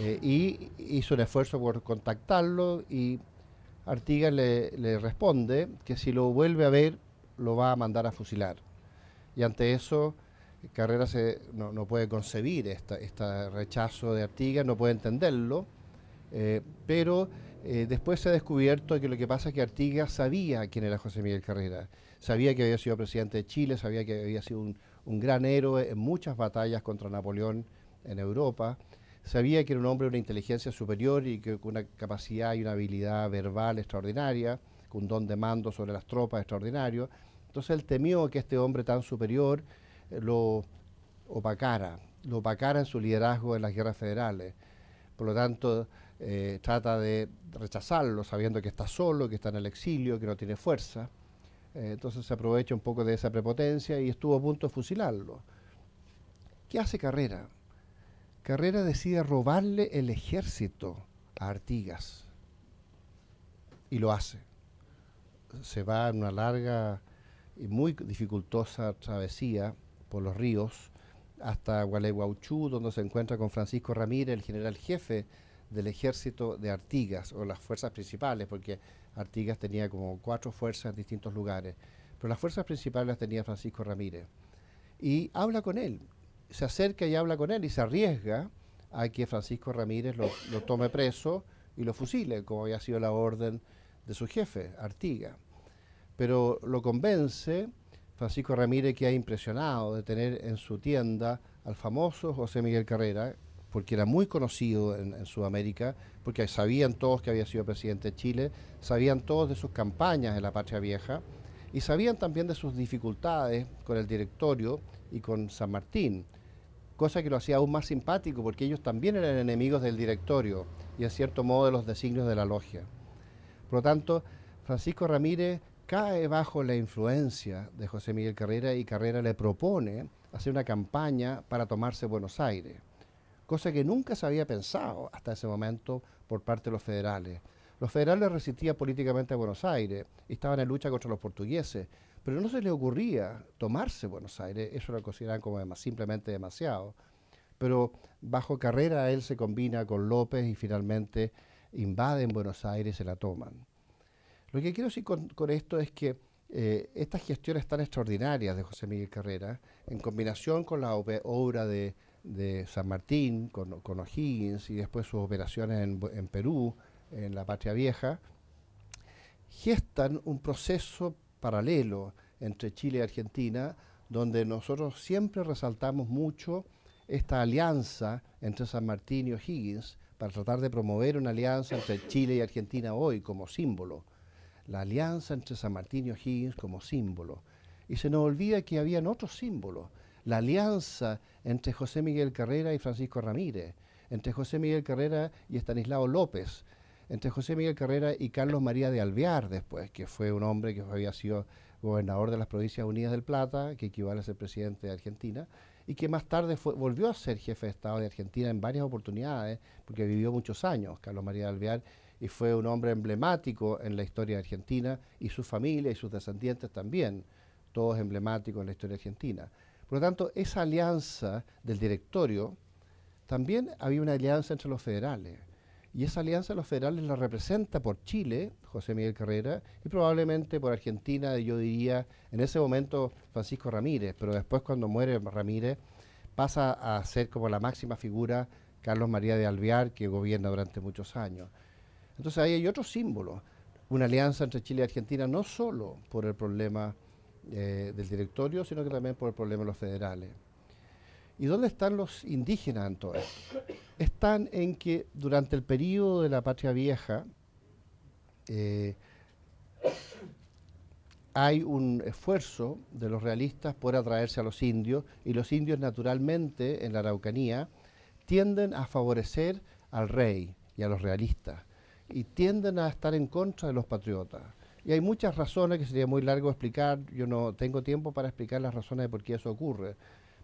Speaker 1: eh, y hizo un esfuerzo por contactarlo y Artigas le, responde que si lo vuelve a ver lo va a mandar a fusilar. Y ante eso, Carrera no, puede concebir este rechazo de Artigas, no puede entenderlo, eh, pero eh, después se ha descubierto que lo que pasa es que Artigas sabía quién era José Miguel Carrera, sabía que había sido presidente de Chile, sabía que había sido un gran héroe en muchas batallas contra Napoleón en Europa, Sabía que era un hombre de una inteligencia superior y que con una capacidad y una habilidad verbal extraordinaria, con un don de mando sobre las tropas extraordinario. Entonces él temió que este hombre tan superior eh, lo opacara, lo opacara en su liderazgo en las guerras federales. Por lo tanto, eh, trata de rechazarlo, sabiendo que está solo, que está en el exilio, que no tiene fuerza. Eh, entonces se aprovecha un poco de esa prepotencia y estuvo a punto de fusilarlo. ¿Qué hace Carrera? Carrera decide robarle el ejército a Artigas y lo hace. Se va en una larga y muy dificultosa travesía por los ríos hasta Gualeguaychú, donde se encuentra con Francisco Ramírez, el general jefe del ejército de Artigas, o las fuerzas principales, porque Artigas tenía como cuatro fuerzas en distintos lugares, pero las fuerzas principales las tenía Francisco Ramírez. Y habla con él, se acerca y habla con él y se arriesga a que Francisco Ramírez lo, tome preso y lo fusile, como había sido la orden de su jefe, Artiga. Pero lo convence, Francisco Ramírez que ha impresionado de tener en su tienda al famoso José Miguel Carrera, porque era muy conocido en, en, Sudamérica, porque sabían todos que había sido presidente de Chile, sabían todos de sus campañas en la Patria Vieja y sabían también de sus dificultades con el directorio y con San Martín cosa que lo hacía aún más simpático porque ellos también eran enemigos del directorio y en cierto modo de los designios de la logia. Por lo tanto, Francisco Ramírez cae bajo la influencia de José Miguel Carrera y Carrera le propone hacer una campaña para tomarse Buenos Aires, cosa que nunca se había pensado hasta ese momento por parte de los federales. Los federales resistían políticamente a Buenos Aires y estaban en lucha contra los portugueses pero no se le ocurría tomarse Buenos Aires, eso lo consideran como simplemente demasiado. Pero bajo carrera él se combina con López y finalmente invaden Buenos Aires se la toman. Lo que quiero decir con, esto es que eh, estas gestiones tan extraordinarias de José Miguel Carrera, en combinación con la obra de, San Martín, con, O'Higgins y después sus operaciones en Perú, en la Patria Vieja, gestan un proceso paralelo entre Chile y Argentina, donde nosotros siempre resaltamos mucho esta alianza entre San Martín y O'Higgins para tratar de promover una alianza entre Chile y Argentina hoy como símbolo. La alianza entre San Martín y O'Higgins como símbolo. Y se nos olvida que habían otros símbolos. La alianza entre José Miguel Carrera y Francisco Ramírez, entre José Miguel Carrera y Estanislao López, entre José Miguel Carrera y Carlos María de Alvear después, que fue un hombre que había sido gobernador de las Provincias Unidas del Plata, que equivale a ser presidente de Argentina, y que más tarde volvió a ser jefe de Estado de Argentina en varias oportunidades, porque vivió muchos años Carlos María de Alvear, y fue un hombre emblemático en la historia de Argentina, y su familia y sus descendientes también, todos emblemáticos en la historia argentina. Por lo tanto, esa alianza del directorio, también había una alianza entre los federales y esa alianza de los federales la representa por Chile, José Miguel Carrera, y probablemente por Argentina, yo diría, en ese momento Francisco Ramírez, pero después cuando muere Ramírez pasa a ser como la máxima figura Carlos María de Alvear, que gobierna durante muchos años. Entonces ahí hay otro símbolo, una alianza entre Chile y Argentina, no solo por el problema eh, del directorio, sino que también por el problema de los federales. ¿Y dónde están los indígenas en todo Están en que durante el periodo de la patria vieja eh, hay un esfuerzo de los realistas por atraerse a los indios y los indios naturalmente en la Araucanía tienden a favorecer al rey y a los realistas y tienden a estar en contra de los patriotas. Y hay muchas razones que sería muy largo explicar, yo no tengo tiempo para explicar las razones de por qué eso ocurre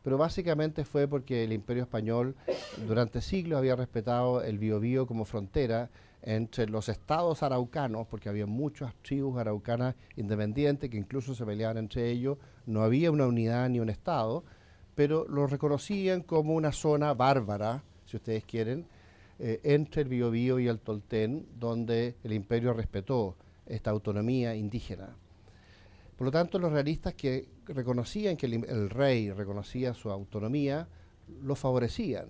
Speaker 1: pero básicamente fue porque el imperio español durante siglos había respetado el biobío como frontera entre los estados araucanos, porque había muchas tribus araucanas independientes que incluso se peleaban entre ellos, no había una unidad ni un estado, pero lo reconocían como una zona bárbara, si ustedes quieren, eh, entre el Biobío y el Tolten, donde el imperio respetó esta autonomía indígena. Por lo tanto, los realistas que reconocían que el, rey reconocía su autonomía, lo favorecían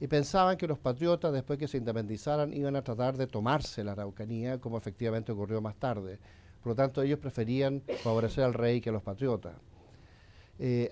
Speaker 1: y pensaban que los patriotas, después que se independizaran, iban a tratar de tomarse la Araucanía, como efectivamente ocurrió más tarde. Por lo tanto, ellos preferían favorecer al rey que a los patriotas. Eh,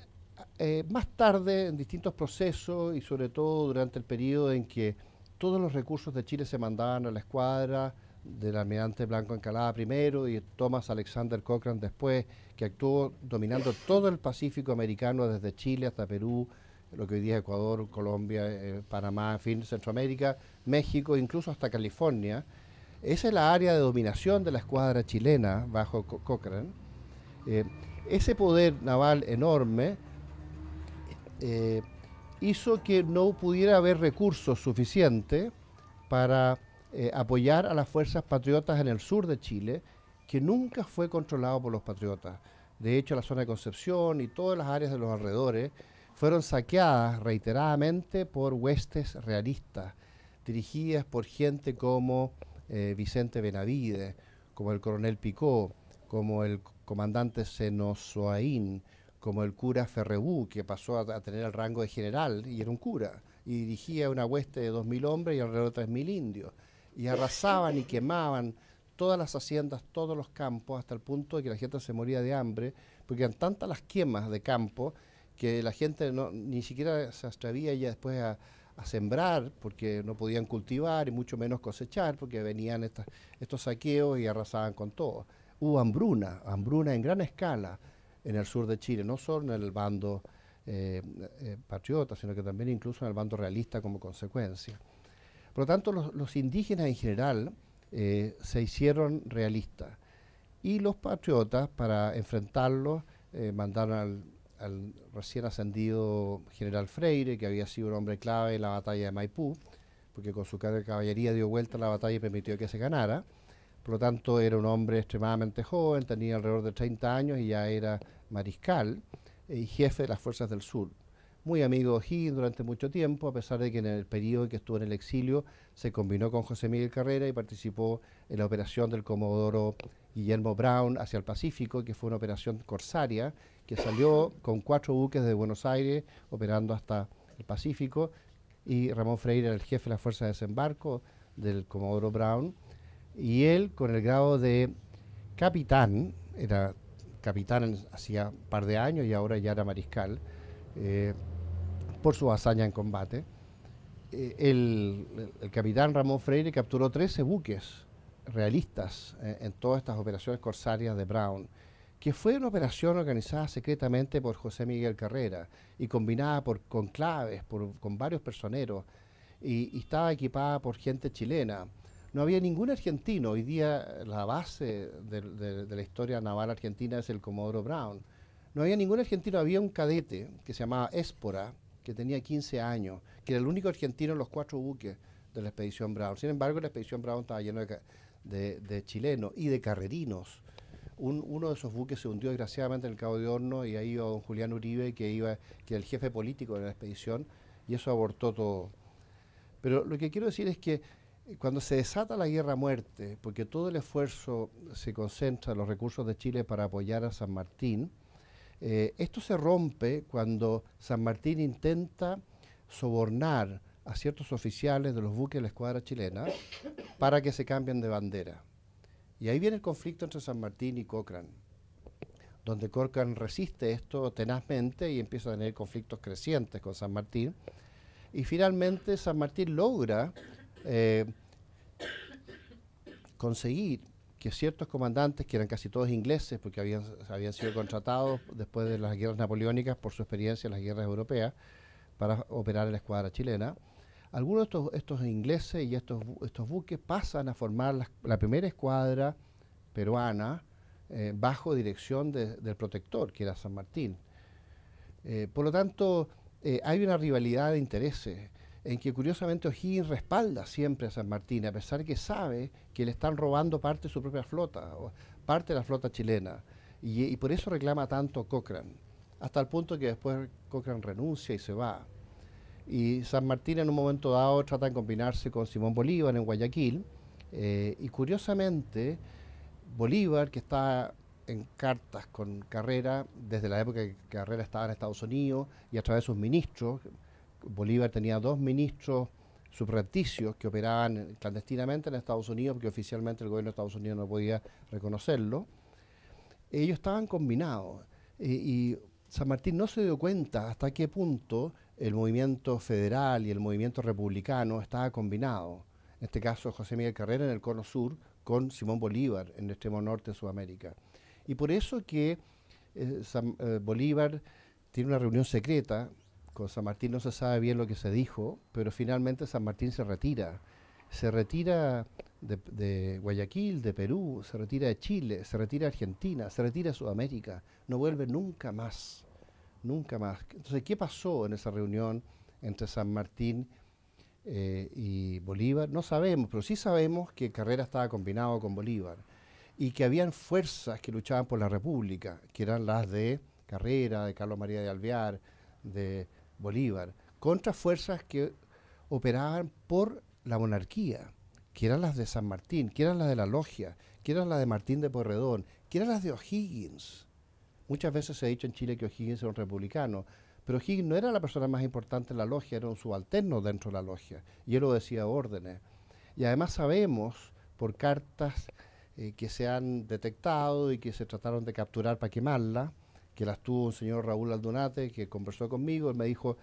Speaker 1: eh, más tarde, en distintos procesos y sobre todo durante el periodo en que todos los recursos de Chile se mandaban a la escuadra, del almirante Blanco Encalada primero y Thomas Alexander Cochran después, que actuó dominando todo el Pacífico americano desde Chile hasta Perú, lo que hoy día es Ecuador, Colombia, eh, Panamá, en fin, Centroamérica, México, incluso hasta California. Esa es la área de dominación de la escuadra chilena bajo Cochran. Cochrane. Eh, ese poder naval enorme eh, hizo que no pudiera haber recursos suficientes para eh, apoyar a las fuerzas patriotas en el sur de Chile, que nunca fue controlado por los patriotas. De hecho, la zona de Concepción y todas las áreas de los alrededores fueron saqueadas reiteradamente por huestes realistas, dirigidas por gente como eh, Vicente Benavides, como el coronel Picó, como el comandante Senosoaín, como el cura Ferrebú, que pasó a, a, tener el rango de general y era un cura, y dirigía una hueste de 2.000 hombres y alrededor de 3.000 indios y arrasaban y quemaban todas las haciendas, todos los campos, hasta el punto de que la gente se moría de hambre, porque eran tantas las quemas de campo que la gente no, ni siquiera se atrevía ya después a, sembrar, porque no podían cultivar y mucho menos cosechar, porque venían estas, estos saqueos y arrasaban con todo. Hubo hambruna, hambruna en gran escala en el sur de Chile, no solo en el bando eh, eh, patriota, sino que también incluso en el bando realista como consecuencia. Por lo tanto, los, indígenas en general eh, se hicieron realistas y los patriotas, para enfrentarlos, eh, mandaron al, al, recién ascendido general Freire, que había sido un hombre clave en la batalla de Maipú, porque con su caballería dio vuelta a la batalla y permitió que se ganara. Por lo tanto, era un hombre extremadamente joven, tenía alrededor de 30 años y ya era mariscal eh, y jefe de las fuerzas del sur muy amigo de durante mucho tiempo, a pesar de que en el periodo que estuvo en el exilio se combinó con José Miguel Carrera y participó en la operación del Comodoro Guillermo Brown hacia el Pacífico, que fue una operación corsaria que salió con cuatro buques de Buenos Aires operando hasta el Pacífico y Ramón Freire era el jefe de la Fuerza de Desembarco del Comodoro Brown y él con el grado de capitán, era capitán hacía un par de años y ahora ya era mariscal, eh, por su hazaña en combate. Eh, el, capitán Ramón Freire capturó 13 buques realistas eh, en todas estas operaciones corsarias de Brown, que fue una operación organizada secretamente por José Miguel Carrera y combinada por, con claves, con varios personeros, y, estaba equipada por gente chilena no había ningún argentino. Hoy día la base de, de, la historia naval argentina es el Comodoro Brown. No había ningún argentino, había un cadete que se llamaba Espora, que tenía 15 años, que era el único argentino en los cuatro buques de la expedición Brown. Sin embargo, la expedición Brown estaba llena de, chilenos y de carrerinos. uno de esos buques se hundió desgraciadamente en el Cabo de Horno y ahí iba don Julián Uribe, que, iba, que era el jefe político de la expedición, y eso abortó todo. Pero lo que quiero decir es que eh, cuando se desata la guerra a muerte, porque todo el esfuerzo se concentra, en los recursos de Chile para apoyar a San Martín, eh, esto se rompe cuando San Martín intenta sobornar a ciertos oficiales de los buques de la escuadra chilena para que se cambien de bandera. Y ahí viene el conflicto entre San Martín y Cochrane, donde Cochrane resiste esto tenazmente y empieza a tener conflictos crecientes con San Martín. Y finalmente San Martín logra eh, conseguir que ciertos comandantes, que eran casi todos ingleses, porque habían, habían sido contratados después de las guerras napoleónicas por su experiencia en las guerras europeas para operar en la escuadra chilena, algunos de estos, ingleses y estos, estos buques pasan a formar la, primera escuadra peruana eh, bajo dirección del protector, que era San Martín. Eh, por lo tanto, eh, hay una rivalidad de intereses en que curiosamente O'Higgins respalda siempre a San Martín, a pesar de que sabe que le están robando parte de su propia flota, o parte de la flota chilena. Y, por eso reclama tanto Cochrane, hasta el punto que después Cochrane renuncia y se va. Y San Martín en un momento dado trata de combinarse con Simón Bolívar en Guayaquil, eh, y curiosamente Bolívar, que está en cartas con Carrera, desde la época que Carrera estaba en Estados Unidos y a través de sus ministros, Bolívar tenía dos ministros subrepticios que operaban clandestinamente en Estados Unidos, porque oficialmente el gobierno de Estados Unidos no podía reconocerlo. Ellos estaban combinados y San Martín no se dio cuenta hasta qué punto el movimiento federal y el movimiento republicano estaba combinado. En este caso, José Miguel Carrera en el Cono Sur con Simón Bolívar en el extremo norte de Sudamérica. Y por eso que eh, eh, Bolívar tiene una reunión secreta San Martín no se sabe bien lo que se dijo, pero finalmente San Martín se retira. Se retira de, Guayaquil, de Perú, se retira de Chile, se retira de Argentina, se retira de Sudamérica. No vuelve nunca más, nunca más. Entonces, ¿qué pasó en esa reunión entre San Martín eh, y Bolívar? No sabemos, pero sí sabemos que Carrera estaba combinado con Bolívar y que habían fuerzas que luchaban por la República, que eran las de Carrera, de Carlos María de Alvear, de Bolívar, contra fuerzas que operaban por la monarquía, que eran las de San Martín, que eran las de la Logia, que eran las de Martín de Porredón, que eran las de O'Higgins. Muchas veces se ha dicho en Chile que O'Higgins era un republicano, pero O'Higgins no era la persona más importante en la Logia, era un subalterno dentro de la Logia, y él lo decía órdenes. Y además sabemos por cartas eh, que se han detectado y que se trataron de capturar para quemarla, que las tuvo un señor Raúl Aldunate, que conversó conmigo, él me dijo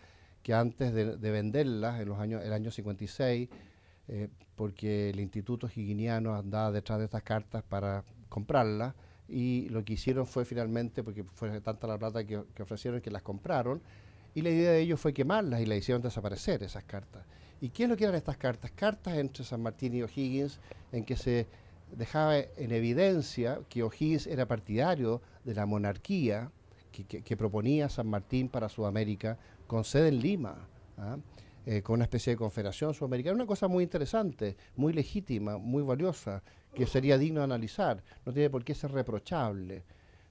Speaker 1: que antes de, venderlas, en los años, el año 56, eh, porque el Instituto Higginiano andaba detrás de estas cartas para comprarlas, y lo que hicieron fue finalmente, porque fue tanta la plata que, que, ofrecieron que las compraron, y la idea de ellos fue quemarlas y las hicieron desaparecer esas cartas. ¿Y qué es lo que eran estas cartas? Cartas entre San Martín y O'Higgins en que se dejaba en evidencia que O'Higgins era partidario de la monarquía que, proponía San Martín para Sudamérica, con sede en Lima, ¿ah? eh, con una especie de confederación sudamericana, una cosa muy interesante, muy legítima, muy valiosa, que sería digno de analizar, no tiene por qué ser reprochable.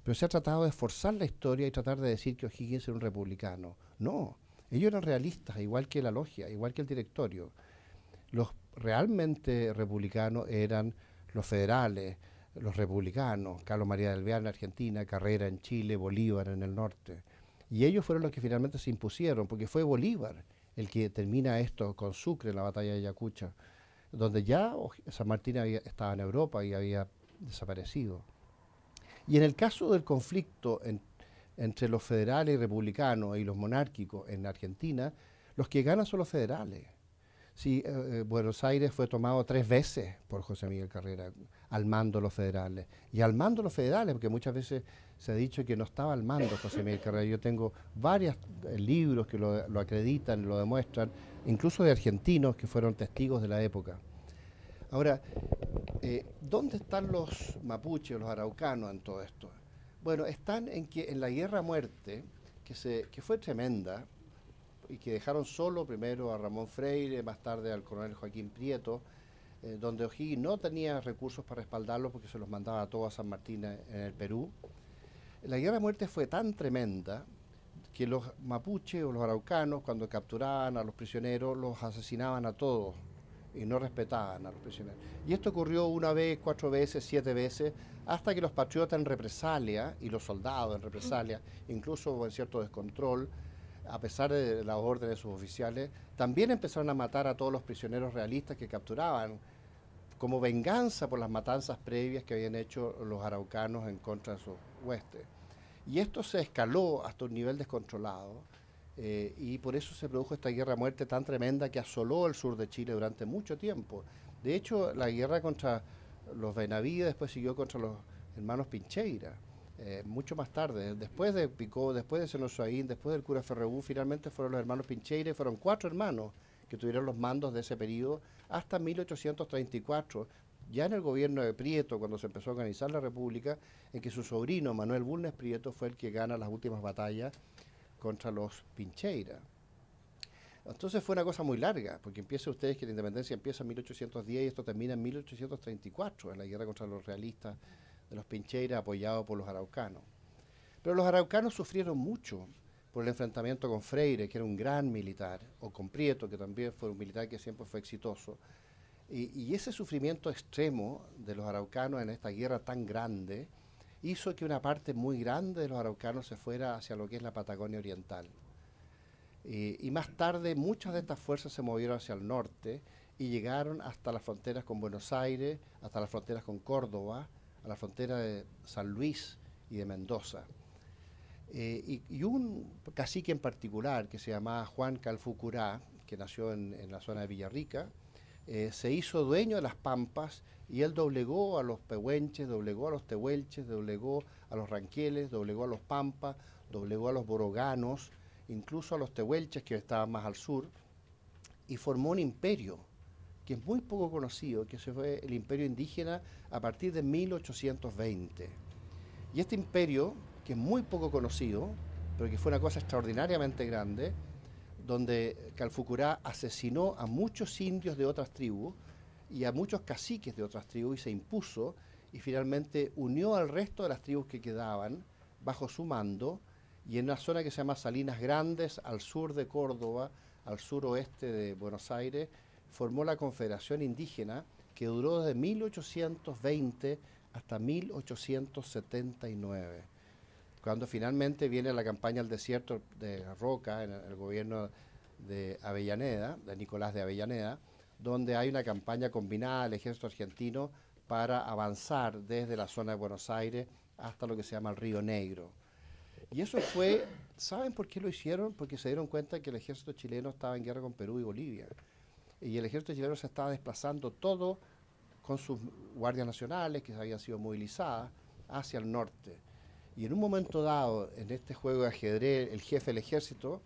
Speaker 1: Pero se ha tratado de esforzar la historia y tratar de decir que O'Higgins era un republicano. No, ellos eran realistas, igual que la logia, igual que el directorio. Los realmente republicanos eran los federales, los republicanos, Carlos María del Alvear en Argentina, Carrera en Chile, Bolívar en el norte. Y ellos fueron los que finalmente se impusieron, porque fue Bolívar el que termina esto con Sucre, en la batalla de Ayacucha, donde ya San Martín había, estaba en Europa y había desaparecido. Y en el caso del conflicto entre los federales y republicanos y los monárquicos en Argentina, los que ganan son los federales. si eh, eh, Buenos Aires fue tomado tres veces por José Miguel Carrera al mando los federales. Y al mando los federales, porque muchas veces se ha dicho que no estaba al mando José Miguel Carrera. Yo tengo varios eh, libros que lo, acreditan, lo demuestran, incluso de argentinos que fueron testigos de la época. Ahora, eh, ¿dónde están los mapuches, los araucanos en todo esto? Bueno, están en que en la guerra a muerte, que, se, que fue tremenda, y que dejaron solo primero a Ramón Freire, más tarde al coronel Joaquín Prieto, eh, donde Ojí no tenía recursos para respaldarlo porque se los mandaba a todos a San Martín eh, en el Perú. La guerra de muerte fue tan tremenda que los mapuches o los araucanos, cuando capturaban a los prisioneros, los asesinaban a todos y no respetaban a los prisioneros. Y esto ocurrió una vez, cuatro veces, siete veces, hasta que los patriotas en represalia y los soldados en represalia, incluso en cierto descontrol, a pesar de las órdenes de sus oficiales, también empezaron a matar a todos los prisioneros realistas que capturaban como venganza por las matanzas previas que habían hecho los araucanos en contra de sus huestes. Y esto se escaló hasta un nivel descontrolado eh, y por eso se produjo esta guerra muerte tan tremenda que asoló el sur de Chile durante mucho tiempo. De hecho, la guerra contra los Benavides después siguió contra los hermanos Pincheira. Eh, mucho más tarde, después de Picó, después de Senosaín, después del cura Ferreú, finalmente fueron los hermanos Pincheira y fueron cuatro hermanos que tuvieron los mandos de ese periodo hasta 1834, ya en el gobierno de Prieto, cuando se empezó a organizar la República, en que su sobrino Manuel Bulnes Prieto fue el que gana las últimas batallas contra los Pincheira. Entonces fue una cosa muy larga, porque empieza ustedes que la independencia empieza en 1810 y esto termina en 1834, en la guerra contra los realistas de los Pincheira, apoyado por los araucanos. Pero los araucanos sufrieron mucho por el enfrentamiento con Freire, que era un gran militar, o con Prieto, que también fue un militar que siempre fue exitoso. Y, ese sufrimiento extremo de los araucanos en esta guerra tan grande hizo que una parte muy grande de los araucanos se fuera hacia lo que es la Patagonia Oriental. Y, y más tarde muchas de estas fuerzas se movieron hacia el norte y llegaron hasta las fronteras con Buenos Aires, hasta las fronteras con Córdoba, a la frontera de San Luis y de Mendoza. Eh, y, un cacique en particular que se llamaba Juan Calfucurá, que nació en, la zona de Villarrica, eh, se hizo dueño de las pampas y él doblegó a los pehuenches, doblegó a los tehuelches, doblegó a los ranqueles, doblegó a los pampas, doblegó a los boroganos, incluso a los tehuelches que estaban más al sur, y formó un imperio que es muy poco conocido, que se fue el imperio indígena a partir de 1820. Y este imperio que es muy poco conocido, pero que fue una cosa extraordinariamente grande, donde Calfucurá asesinó a muchos indios de otras tribus y a muchos caciques de otras tribus y se impuso y finalmente unió al resto de las tribus que quedaban bajo su mando y en una zona que se llama Salinas Grandes, al sur de Córdoba, al suroeste de Buenos Aires, formó la Confederación Indígena que duró desde 1820 hasta 1879 cuando finalmente viene la campaña al desierto de Roca, en el gobierno de Avellaneda, de Nicolás de Avellaneda, donde hay una campaña combinada del ejército argentino para avanzar desde la zona de Buenos Aires hasta lo que se llama el Río Negro. Y eso fue, ¿saben por qué lo hicieron? Porque se dieron cuenta que el ejército chileno estaba en guerra con Perú y Bolivia. Y el ejército chileno se estaba desplazando todo con sus guardias nacionales que habían sido movilizadas hacia el norte. Y en un momento dado, en este juego de ajedrez, el jefe del ejército,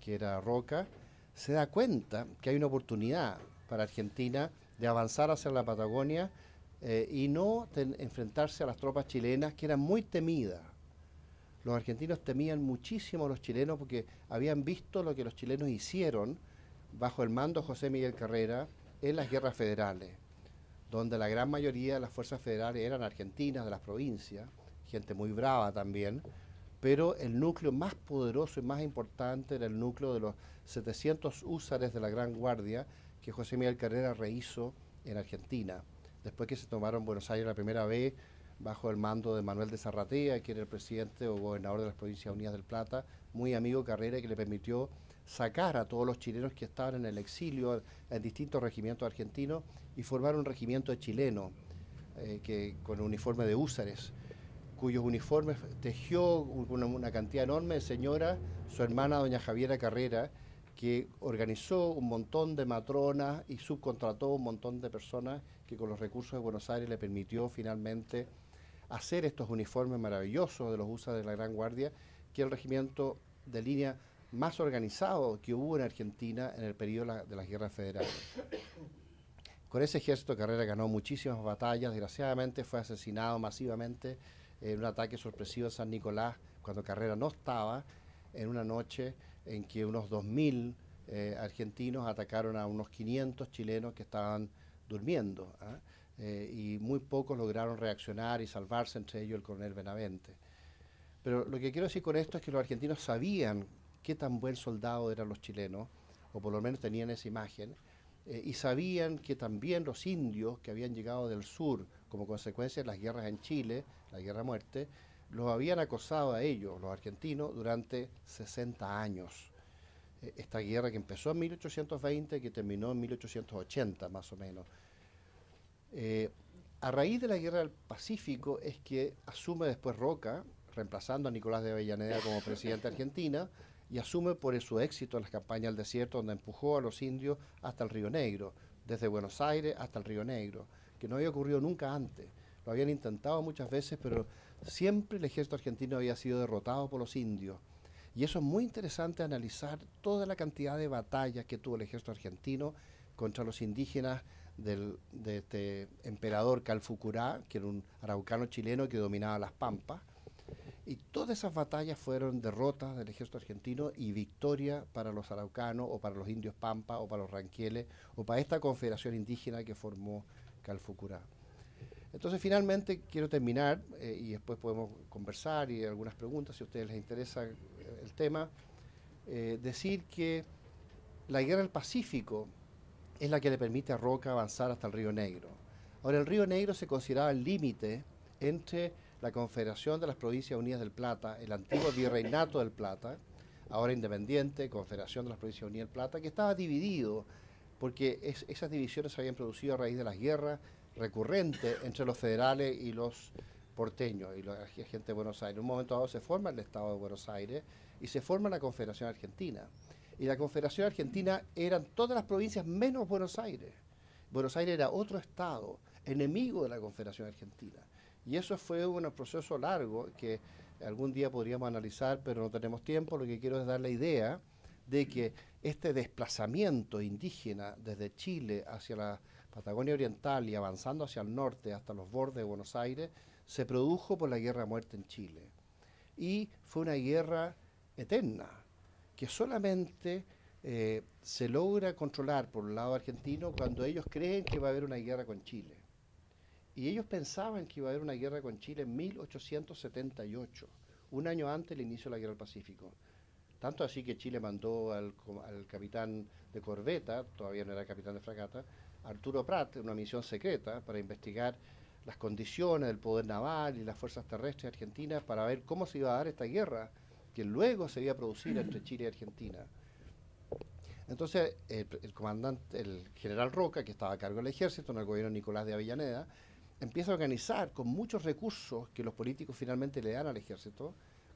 Speaker 1: que era Roca, se da cuenta que hay una oportunidad para Argentina de avanzar hacia la Patagonia eh, y no enfrentarse a las tropas chilenas, que eran muy temidas. Los argentinos temían muchísimo a los chilenos porque habían visto lo que los chilenos hicieron bajo el mando de José Miguel Carrera en las guerras federales, donde la gran mayoría de las fuerzas federales eran argentinas, de las provincias, gente muy brava también, pero el núcleo más poderoso y más importante era el núcleo de los 700 húsares de la Gran Guardia que José Miguel Carrera rehizo en Argentina. Después que se tomaron Buenos Aires la primera vez bajo el mando de Manuel de Zarratea, que era el presidente o gobernador de las Provincias Unidas del Plata, muy amigo Carrera, que le permitió sacar a todos los chilenos que estaban en el exilio en distintos regimientos argentinos y formar un regimiento chileno eh, que, con uniforme de húsares cuyos uniformes tejió una, cantidad enorme de señoras, su hermana doña Javiera Carrera, que organizó un montón de matronas y subcontrató un montón de personas que con los recursos de Buenos Aires le permitió finalmente hacer estos uniformes maravillosos de los USA de la Gran Guardia, que es el regimiento de línea más organizado que hubo en Argentina en el periodo de las guerras federales. Con ese ejército Carrera ganó muchísimas batallas, desgraciadamente fue asesinado masivamente en un ataque sorpresivo a San Nicolás cuando Carrera no estaba, en una noche en que unos 2.000 eh, argentinos atacaron a unos 500 chilenos que estaban durmiendo. ¿ah? Eh, y muy pocos lograron reaccionar y salvarse, entre ellos el coronel Benavente. Pero lo que quiero decir con esto es que los argentinos sabían qué tan buen soldado eran los chilenos, o por lo menos tenían esa imagen, eh, y sabían que también los indios que habían llegado del sur como consecuencia de las guerras en Chile la guerra muerte, los habían acosado a ellos, los argentinos, durante 60 años. E, esta guerra que empezó en 1820 y que terminó en 1880 más o menos. Eh, a raíz de la guerra del Pacífico es que asume después Roca, reemplazando a Nicolás de Avellaneda como presidente Argentina, y asume por su éxito en las campañas del desierto, donde empujó a los indios hasta el Río Negro, desde Buenos Aires hasta el Río Negro, que no había ocurrido nunca antes. Lo habían intentado muchas veces, pero siempre el ejército argentino había sido derrotado por los indios. Y eso es muy interesante analizar toda la cantidad de batallas que tuvo el ejército argentino contra los indígenas del, de este emperador Calfucurá, que era un araucano chileno que dominaba las pampas. Y todas esas batallas fueron derrotas del ejército argentino y victoria para los araucanos o para los indios pampa o para los ranqueles o para esta confederación indígena que formó Calfucurá. Entonces, finalmente, quiero terminar eh, y después podemos conversar y algunas preguntas, si a ustedes les interesa eh, el tema, eh, decir que la guerra del Pacífico es la que le permite a Roca avanzar hasta el Río Negro. Ahora, el Río Negro se consideraba el límite entre la Confederación de las Provincias Unidas del Plata, el antiguo Virreinato del Plata, ahora independiente, Confederación de las Provincias Unidas del Plata, que estaba dividido porque esas divisiones se habían producido a raíz de las guerras recurrente entre los federales y los porteños y la gente de Buenos Aires. En un momento dado se forma el Estado de Buenos Aires y se forma la Confederación Argentina. Y la Confederación Argentina eran todas las provincias menos Buenos Aires. Buenos Aires era otro Estado, enemigo de la Confederación Argentina. Y eso fue un proceso largo que algún día podríamos analizar, pero no tenemos tiempo. Lo que quiero es dar la idea de que este desplazamiento indígena desde Chile hacia la Patagonia Oriental y avanzando hacia el norte, hasta los bordes de Buenos Aires, se produjo por la guerra a muerte en Chile. Y fue una guerra eterna, que solamente eh, se logra controlar por el lado argentino cuando ellos creen que va a haber una guerra con Chile. Y ellos pensaban que iba a haber una guerra con Chile en 1878, un año antes del inicio de la guerra del Pacífico. Tanto así que Chile mandó al, al capitán de corbeta, todavía no era capitán de fragata, Arturo Prat una misión secreta para investigar las condiciones del poder naval y las fuerzas terrestres argentinas para ver cómo se iba a dar esta guerra que luego se iba a producir entre Chile y Argentina. Entonces, el, comandante, el general Roca, que estaba a cargo del ejército en el gobierno Nicolás de Avellaneda, empieza a organizar con muchos recursos que los políticos finalmente le dan al ejército,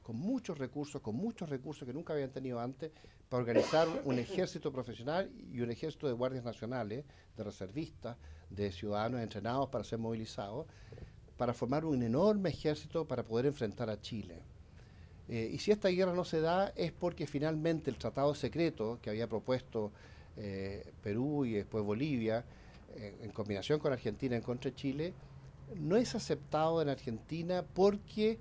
Speaker 1: con muchos recursos, con muchos recursos que nunca habían tenido antes, para organizar un ejército profesional y un ejército de guardias nacionales, de reservistas, de ciudadanos entrenados para ser movilizados, para formar un enorme ejército para poder enfrentar a Chile. Eh, y si esta guerra no se da es porque finalmente el tratado secreto que había propuesto eh, Perú y después Bolivia, eh, en combinación con Argentina en contra de Chile, no es aceptado en Argentina porque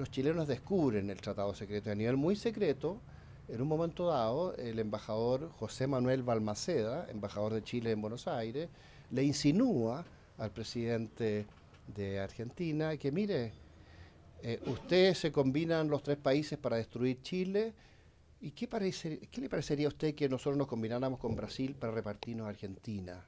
Speaker 1: los chilenos descubren el tratado secreto. A nivel muy secreto, en un momento dado, el embajador José Manuel Balmaceda, embajador de Chile en Buenos Aires, le insinúa al presidente de Argentina que, mire, usted eh, ustedes se combinan los tres países para destruir Chile. ¿Y qué, qué le parecería a usted que nosotros nos combináramos con Brasil para repartirnos a Argentina?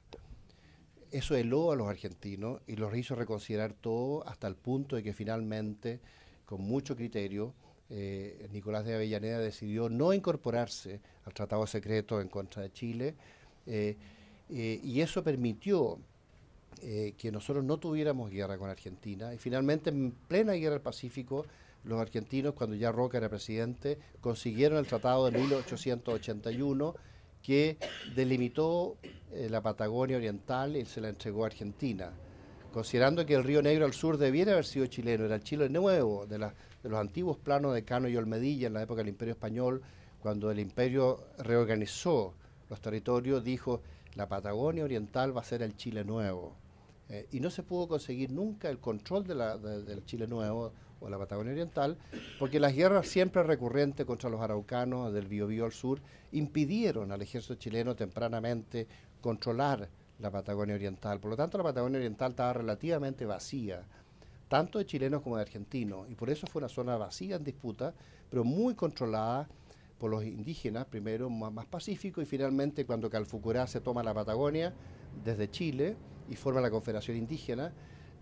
Speaker 1: Eso heló a los argentinos y los hizo reconsiderar todo hasta el punto de que finalmente con mucho criterio, eh, Nicolás de Avellaneda decidió no incorporarse al Tratado Secreto en contra de Chile eh, eh, y eso permitió que nosotros no tuviéramos guerra con Argentina y finalmente en plena guerra del Pacífico los argentinos, cuando ya Roca era presidente, consiguieron el Tratado de 1881 que delimitó la Patagonia Oriental y se la entregó a Argentina considerando que el río Negro al sur debiera haber sido chileno, era el Chile nuevo, de, los antiguos planos de Cano y Olmedilla en la época del Imperio Español, cuando el Imperio reorganizó los territorios, dijo, la Patagonia Oriental va a ser el Chile nuevo. Eh, y no se pudo conseguir nunca el control del Chile nuevo o la Patagonia Oriental, porque las guerras siempre recurrentes contra los araucanos del Biobío al sur impidieron al ejército chileno tempranamente controlar la Patagonia Oriental. Por lo tanto, la Patagonia Oriental estaba relativamente vacía, tanto de chilenos como de argentinos, y por eso fue una zona vacía en disputa, pero muy controlada por los indígenas, primero más, pacífico, y finalmente cuando Calfucurá se toma la Patagonia desde Chile y forma la Confederación Indígena,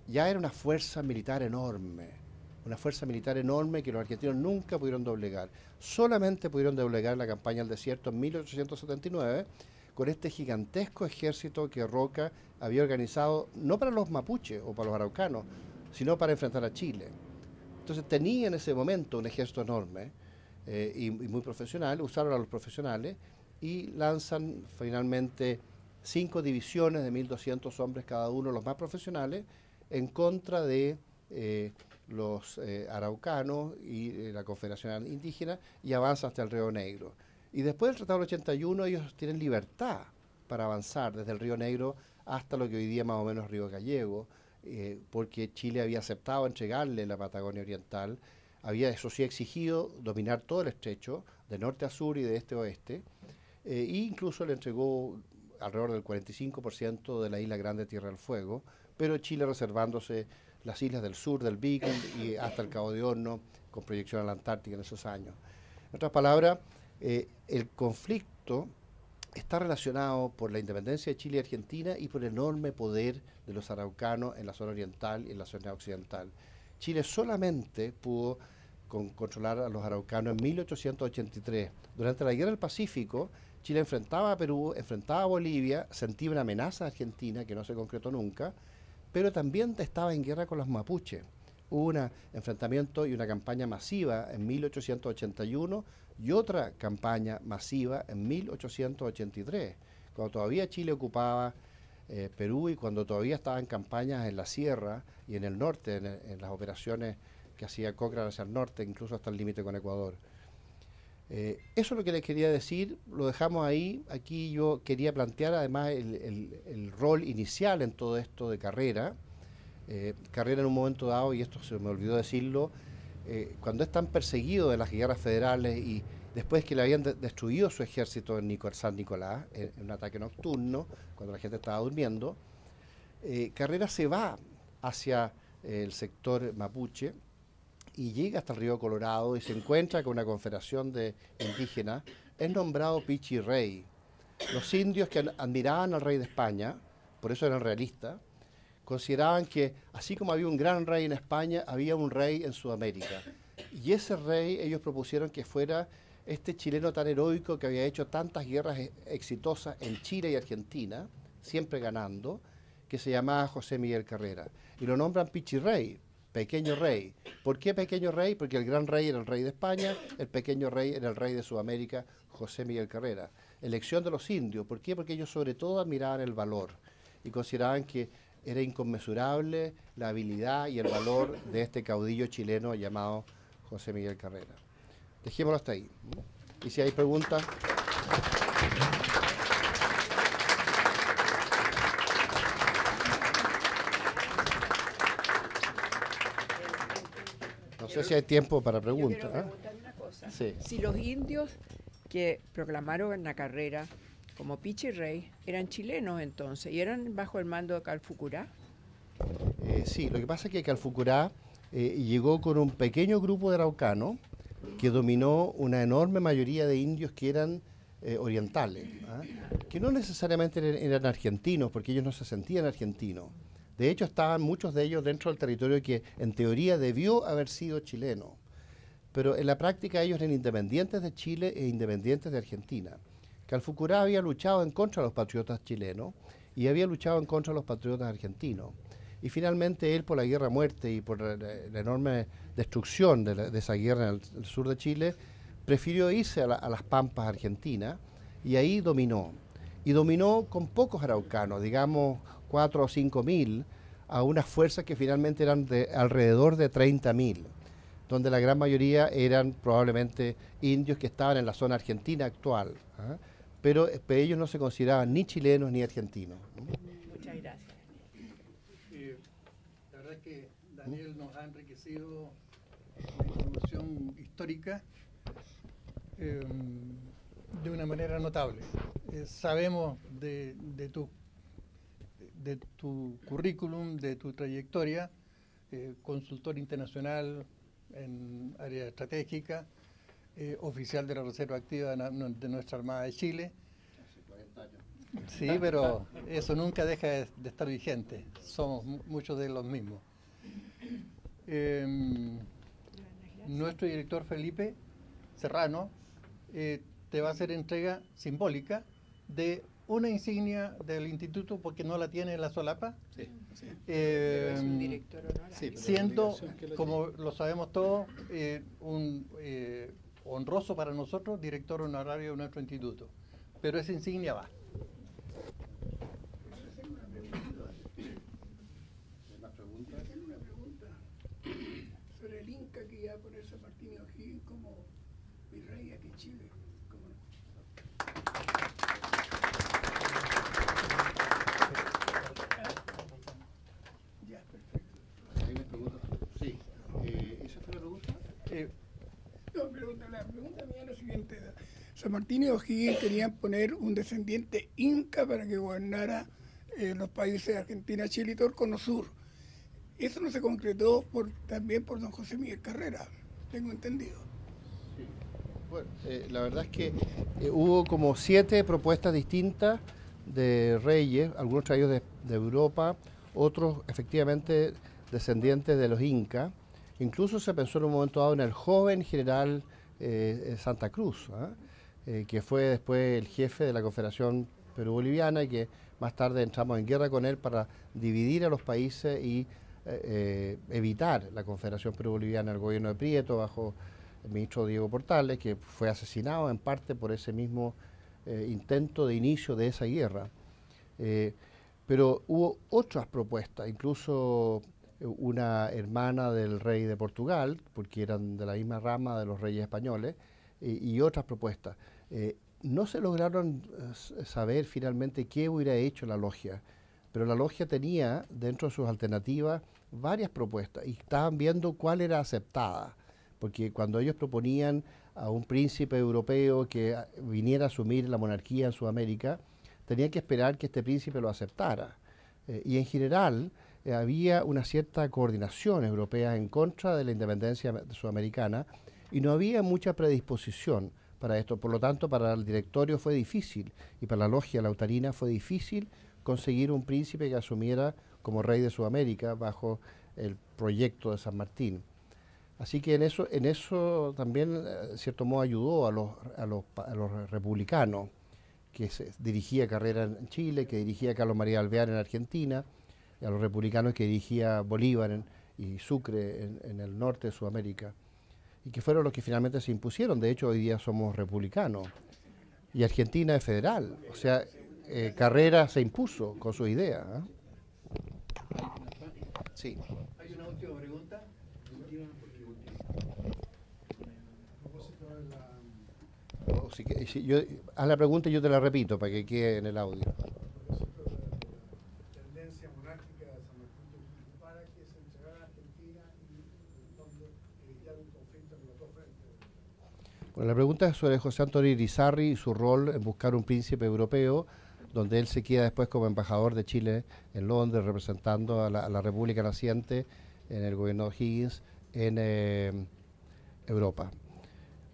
Speaker 1: ya era una fuerza militar enorme una fuerza militar enorme que los argentinos nunca pudieron doblegar. Solamente pudieron doblegar la campaña al desierto en 1879, con este gigantesco ejército que Roca había organizado, no para los mapuches o para los araucanos, sino para enfrentar a Chile. Entonces tenía en ese momento un ejército enorme eh, y, muy profesional, usaron a los profesionales y lanzan finalmente cinco divisiones de 1.200 hombres cada uno, los más profesionales, en contra de... Eh, los eh, araucanos y la Confederación Indígena y avanza hasta el Río Negro. Y después del Tratado del 81 ellos tienen libertad para avanzar desde el Río Negro hasta lo que hoy día más o menos Río Gallego, eh, porque Chile había aceptado entregarle la Patagonia Oriental, había eso sí exigido dominar todo el estrecho, de norte a sur y de este a oeste, eh, e incluso le entregó alrededor del 45% de la isla Grande Tierra del Fuego, pero Chile reservándose las islas del sur, del Beacon y hasta el Cabo de Horno, con proyección a la Antártica en esos años. En otras palabras, eh, el conflicto está relacionado por la independencia de Chile y Argentina y por el enorme poder de los araucanos en la zona oriental y en la zona occidental. Chile solamente pudo con controlar a los araucanos en 1883. Durante la Guerra del Pacífico, Chile enfrentaba a Perú, enfrentaba a Bolivia, sentía una amenaza a Argentina que no se concretó nunca, pero también estaba en guerra con los mapuches. Hubo un enfrentamiento y una campaña masiva en 1881 y otra campaña masiva en 1883, cuando todavía Chile ocupaba eh, Perú y cuando todavía estaban campañas en la sierra y en el norte, en, las operaciones que hacía Cochrane hacia el norte, incluso hasta el límite con Ecuador. Eh, eso es lo que les quería decir, lo dejamos ahí. Aquí yo quería plantear además el, rol inicial en todo esto de carrera. Eh, carrera en un momento dado, y esto se me olvidó decirlo, eh, cuando es tan perseguido de las guerras federales y después que le habían destruido su ejército en San Nicolás, en, un ataque nocturno, cuando la gente estaba durmiendo, eh, Carrera se va hacia eh, el sector mapuche y llega hasta el río Colorado y se encuentra con una confederación de indígenas, es nombrado Pichi Rey. Los indios que admiraban al rey de España, por eso eran realistas, consideraban que así como había un gran rey en España, había un rey en Sudamérica. Y ese rey ellos propusieron que fuera este chileno tan heroico que había hecho tantas guerras e, exitosas en Chile y Argentina, siempre ganando, que se llamaba José Miguel Carrera. Y lo nombran Pichirrey, pequeño rey. ¿Por qué pequeño rey? Porque el gran rey era el rey de España, el pequeño rey era el rey de Sudamérica, José Miguel Carrera. Elección de los indios. ¿Por qué? Porque ellos sobre todo admiraban el valor y consideraban que era inconmensurable la habilidad y el valor de este caudillo chileno llamado José Miguel Carrera. Dejémoslo hasta ahí. Y si hay preguntas... No sé si hay tiempo para preguntas. ¿eh? Si los indios que proclamaron en la carrera como Pichirrey, Rey, eran chilenos entonces y eran bajo el mando de Calfucurá. Eh, sí, lo que pasa es que Calfucurá eh, llegó con un pequeño grupo de araucanos que dominó una enorme mayoría de indios que eran eh, orientales, ¿ah? que no necesariamente eran, argentinos, porque ellos no se sentían argentinos. De hecho, estaban muchos de ellos dentro del territorio que en teoría debió haber sido chileno, pero en la práctica ellos eran independientes de Chile e independientes de Argentina que había luchado en contra de los patriotas chilenos y había luchado en contra de los patriotas argentinos. Y finalmente él, por la guerra muerte y por la, enorme destrucción de, esa guerra en el, sur de Chile, prefirió irse a, las pampas argentinas y ahí dominó. Y dominó con pocos araucanos, digamos cuatro o cinco mil, a unas fuerzas que finalmente eran de alrededor de 30 mil, donde la gran mayoría eran probablemente indios que estaban en la zona argentina actual. ¿ah? pero ellos no se consideraban ni chilenos ni argentinos.
Speaker 2: Muchas gracias. la verdad es que Daniel nos ha enriquecido la información histórica em, de una manera notable. Eh, sabemos de, tu, de tu currículum, de tu trayectoria, eh, consultor internacional en área estratégica, eh, oficial de la Reserva Activa de, nuestra Armada de Chile.
Speaker 1: Sí, pero
Speaker 2: eso nunca deja de, estar vigente. Somos muchos de los mismos. Em, nuestro director Felipe Serrano eh, te va a hacer entrega simbólica de una insignia del instituto porque no la tiene en la solapa. Sí, eh, siendo, como lo sabemos todos, un honroso para nosotros, director honorario de nuestro instituto. Pero esa insignia va. San Martín y O'Higgins querían poner un descendiente inca para que gobernara eh, los países de Argentina, Chile y todo el sur. Eso no se concretó por, también por don José Miguel Carrera, tengo entendido.
Speaker 1: Bueno, eh, la verdad es que eh, hubo como siete propuestas distintas de reyes, algunos traídos de, Europa, otros efectivamente descendientes de los incas. Incluso se pensó en un momento dado en el joven general Santa Cruz. ¿ah? Eh, que fue después el jefe de la Confederación Perú-Boliviana y que más tarde entramos en guerra con él para dividir a los países y eh, eh, evitar la Confederación Perú-Boliviana, el gobierno de Prieto, bajo el ministro Diego Portales, que fue asesinado en parte por ese mismo intento de inicio de esa guerra. pero hubo otras propuestas, incluso una hermana del rey de Portugal, porque eran de la misma rama de los reyes españoles, y, otras propuestas. Eh, no se lograron eh, saber finalmente qué hubiera hecho la logia, pero la logia tenía dentro de sus alternativas varias propuestas y estaban viendo cuál era aceptada, porque cuando ellos proponían a un príncipe europeo que ah, viniera a asumir la monarquía en Sudamérica, tenían que esperar que este príncipe lo aceptara. Eh, y en general había una cierta coordinación europea en contra de la independencia sudamericana, y no había mucha predisposición para esto. Por lo tanto, para el directorio fue difícil y para la logia lautarina fue difícil conseguir un príncipe que asumiera como rey de Sudamérica bajo el proyecto de San Martín. Así que en eso, en eso también, eh, cierto modo, ayudó a los, republicanos, que dirigía carrera en Chile, que dirigía Carlos María Alvear en Argentina, y a los republicanos que dirigía Bolívar y Sucre en el norte de Sudamérica y que fueron los que finalmente se impusieron. De hecho, hoy día somos republicanos y Argentina es federal. O sea, eh, Carrera se impuso con su idea. ¿eh? Sí. ¿Hay una última pregunta? Oh, haz la pregunta y yo te la repito para que quede en el audio. la pregunta es sobre José Antonio Irizarry y su rol en buscar un príncipe europeo, donde él se queda después como embajador de Chile en Londres, representando a la, República Naciente en el gobierno de Higgins en eh, Europa.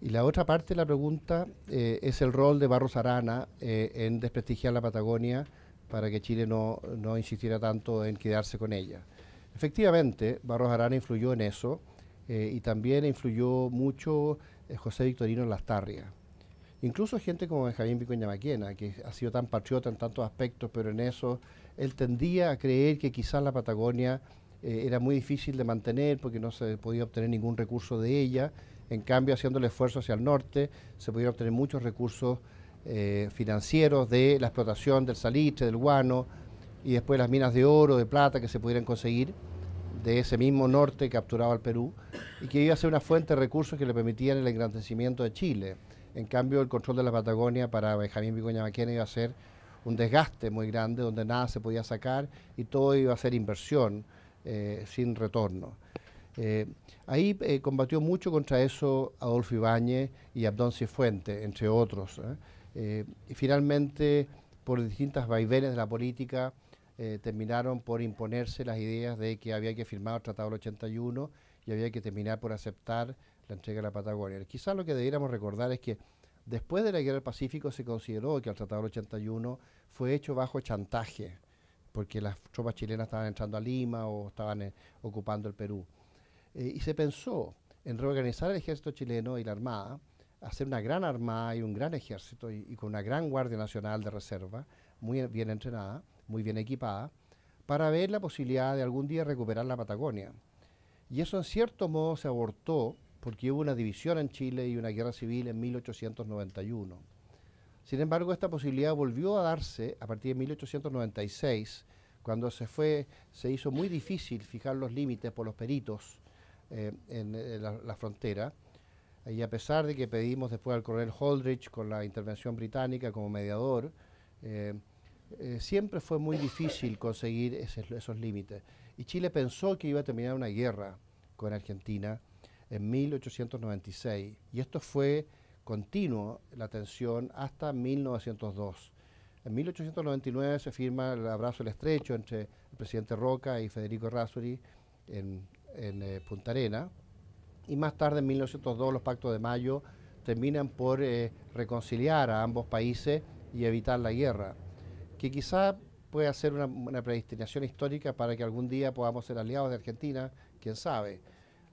Speaker 1: Y la otra parte de la pregunta eh, es el rol de Barros Arana eh, en desprestigiar la Patagonia para que Chile no, insistiera tanto en quedarse con ella. Efectivamente, Barros Arana influyó en eso y también influyó mucho eh, José Victorino Lastarria. Incluso gente como Benjamín Vicuña Maquena, que ha sido tan patriota en tantos aspectos, pero en eso él tendía a creer que quizás la Patagonia eh, era muy difícil de mantener porque no se podía obtener ningún recurso de ella. En cambio, haciendo el esfuerzo hacia el norte, se pudieron obtener muchos recursos eh, financieros de la explotación del salitre, del guano y después las minas de oro, de plata que se pudieran conseguir de ese mismo norte capturaba al Perú y que iba a ser una fuente de recursos que le permitían el engrandecimiento de Chile. En cambio, el control de la Patagonia para Benjamín Vicuña Maquena iba a ser un desgaste muy grande donde nada se podía sacar y todo iba a ser inversión eh, sin retorno. Eh, ahí eh, combatió mucho contra eso Adolfo Ibáñez y Abdón Cifuente, entre otros. y finalmente, por distintas vaivenes de la política, eh, terminaron por imponerse las ideas de que había que firmar el Tratado del 81 y había que terminar por aceptar la entrega de la Patagonia. Quizás lo que debiéramos recordar es que después de la Guerra del Pacífico se consideró que el Tratado del 81 fue hecho bajo chantaje, porque las tropas chilenas estaban entrando a Lima o estaban eh, ocupando el Perú. Eh, y se pensó en reorganizar el ejército chileno y la armada, hacer una gran armada y un gran ejército y con una gran Guardia Nacional de Reserva, muy bien entrenada, muy bien equipada, para ver la posibilidad de algún día recuperar la Patagonia. Y eso en cierto modo se abortó porque hubo una división en Chile y una guerra civil en 1891. Sin embargo, esta posibilidad volvió a darse a partir de 1896, cuando se, fue, se hizo muy difícil fijar los límites por los peritos eh, en, eh, la, frontera. Y a pesar de que pedimos después al coronel Holdridge, con la intervención británica como mediador, eh, eh, siempre fue muy difícil conseguir esos límites. Y Chile pensó que iba a terminar una guerra con Argentina en 1896. Y esto fue continuo, la tensión, hasta 1902. En 1899 se firma el abrazo del estrecho entre el presidente Roca y Federico Razzuri en, eh, Punta Arena. Y más tarde, en 1902, los pactos de Mayo terminan por eh, reconciliar a ambos países y evitar la guerra que quizá pueda ser una, predestinación histórica para que algún día podamos ser aliados de Argentina, quién sabe.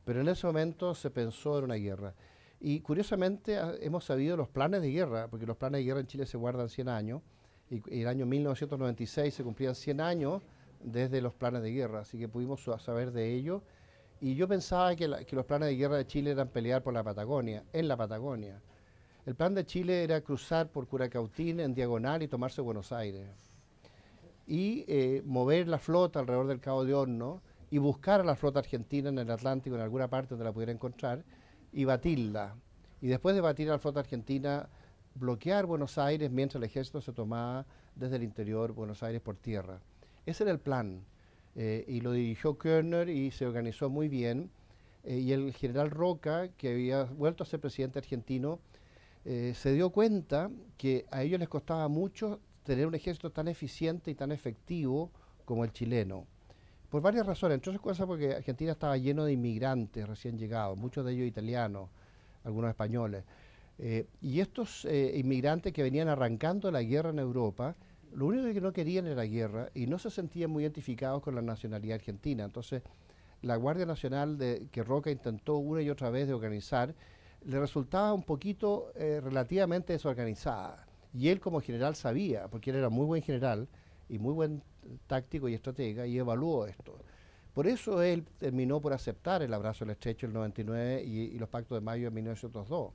Speaker 1: Pero en ese momento se pensó en una guerra. Y curiosamente ah, hemos sabido los planes de guerra, porque los planes de guerra en Chile se guardan 100 años, y, el año 1996 se cumplían 100 años desde los planes de guerra, así que pudimos saber de ello. Y yo pensaba que, que los planes de guerra de Chile eran pelear por la Patagonia, en la Patagonia. El plan de Chile era cruzar por Curacautín en diagonal y tomarse Buenos Aires. Y eh, mover la flota alrededor del Cabo de Horno y buscar a la flota argentina en el Atlántico, en alguna parte donde la pudiera encontrar, y batirla. Y después de batir a la flota argentina, bloquear Buenos Aires mientras el ejército se tomaba desde el interior Buenos Aires por tierra. Ese era el plan. Eh, y lo dirigió Körner y se organizó muy bien. Eh, y el general Roca, que había vuelto a ser presidente argentino, eh, se dio cuenta que a ellos les costaba mucho tener un ejército tan eficiente y tan efectivo como el chileno. Por varias razones. Entonces, cosa porque Argentina estaba lleno de inmigrantes recién llegados, muchos de ellos italianos, algunos españoles. Eh, y estos eh, inmigrantes que venían arrancando la guerra en Europa, lo único que no querían era la guerra y no se sentían muy identificados con la nacionalidad argentina. Entonces, la Guardia Nacional de, que Roca intentó una y otra vez de organizar, le resultaba un poquito eh, relativamente desorganizada. Y él como general sabía, porque él era muy buen general y muy buen táctico y estratega, y evaluó esto. Por eso él terminó por aceptar el abrazo del estrecho el 99 y, y los pactos de mayo de 1902.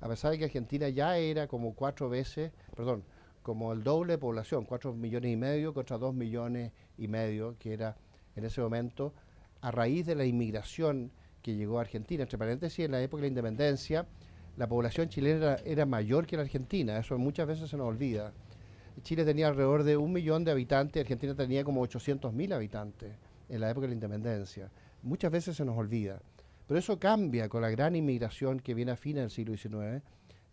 Speaker 1: A pesar de que Argentina ya era como cuatro veces, perdón, como el doble de población, cuatro millones y medio contra dos millones y medio, que era en ese momento, a raíz de la inmigración que llegó a Argentina. Entre paréntesis, en la época de la independencia, la población chilena era, mayor que la argentina. Eso muchas veces se nos olvida. Chile tenía alrededor de un millón de habitantes, Argentina tenía como 800 mil habitantes en la época de la independencia. Muchas veces se nos olvida. Pero eso cambia con la gran inmigración que viene a fines del siglo XIX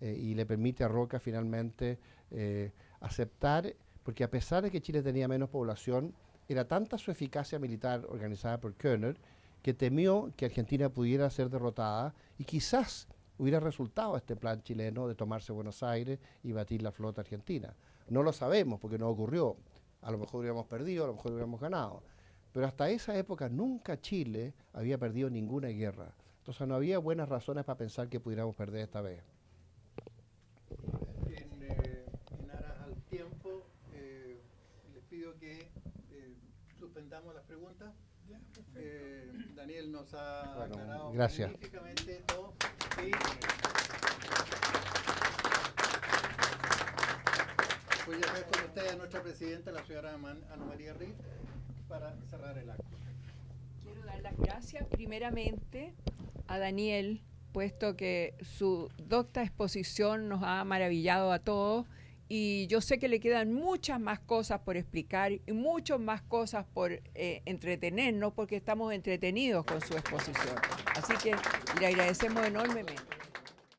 Speaker 1: eh, y le permite a Roca finalmente eh, aceptar, porque a pesar de que Chile tenía menos población, era tanta su eficacia militar organizada por Koerner que temió que Argentina pudiera ser derrotada y quizás hubiera resultado este plan chileno de tomarse Buenos Aires y batir la flota argentina. No lo sabemos porque no ocurrió. A lo mejor hubiéramos perdido, a lo mejor hubiéramos ganado. Pero hasta esa época nunca Chile había perdido ninguna guerra. Entonces no había buenas razones para pensar que pudiéramos perder esta vez.
Speaker 2: En, eh, aras al tiempo, eh, les pido que eh, suspendamos las preguntas.
Speaker 1: Eh, Daniel nos ha bueno, aclarado gracias. todo. Y
Speaker 2: voy a hacer con ustedes a nuestra presidenta, la señora Ana María Riz, para cerrar el acto. Quiero dar las gracias primeramente a Daniel, puesto que su docta exposición nos ha maravillado a todos y
Speaker 1: yo sé que le quedan muchas más cosas por explicar y muchas más cosas por eh, entretenernos porque estamos entretenidos con su exposición. Así que le agradecemos enormemente.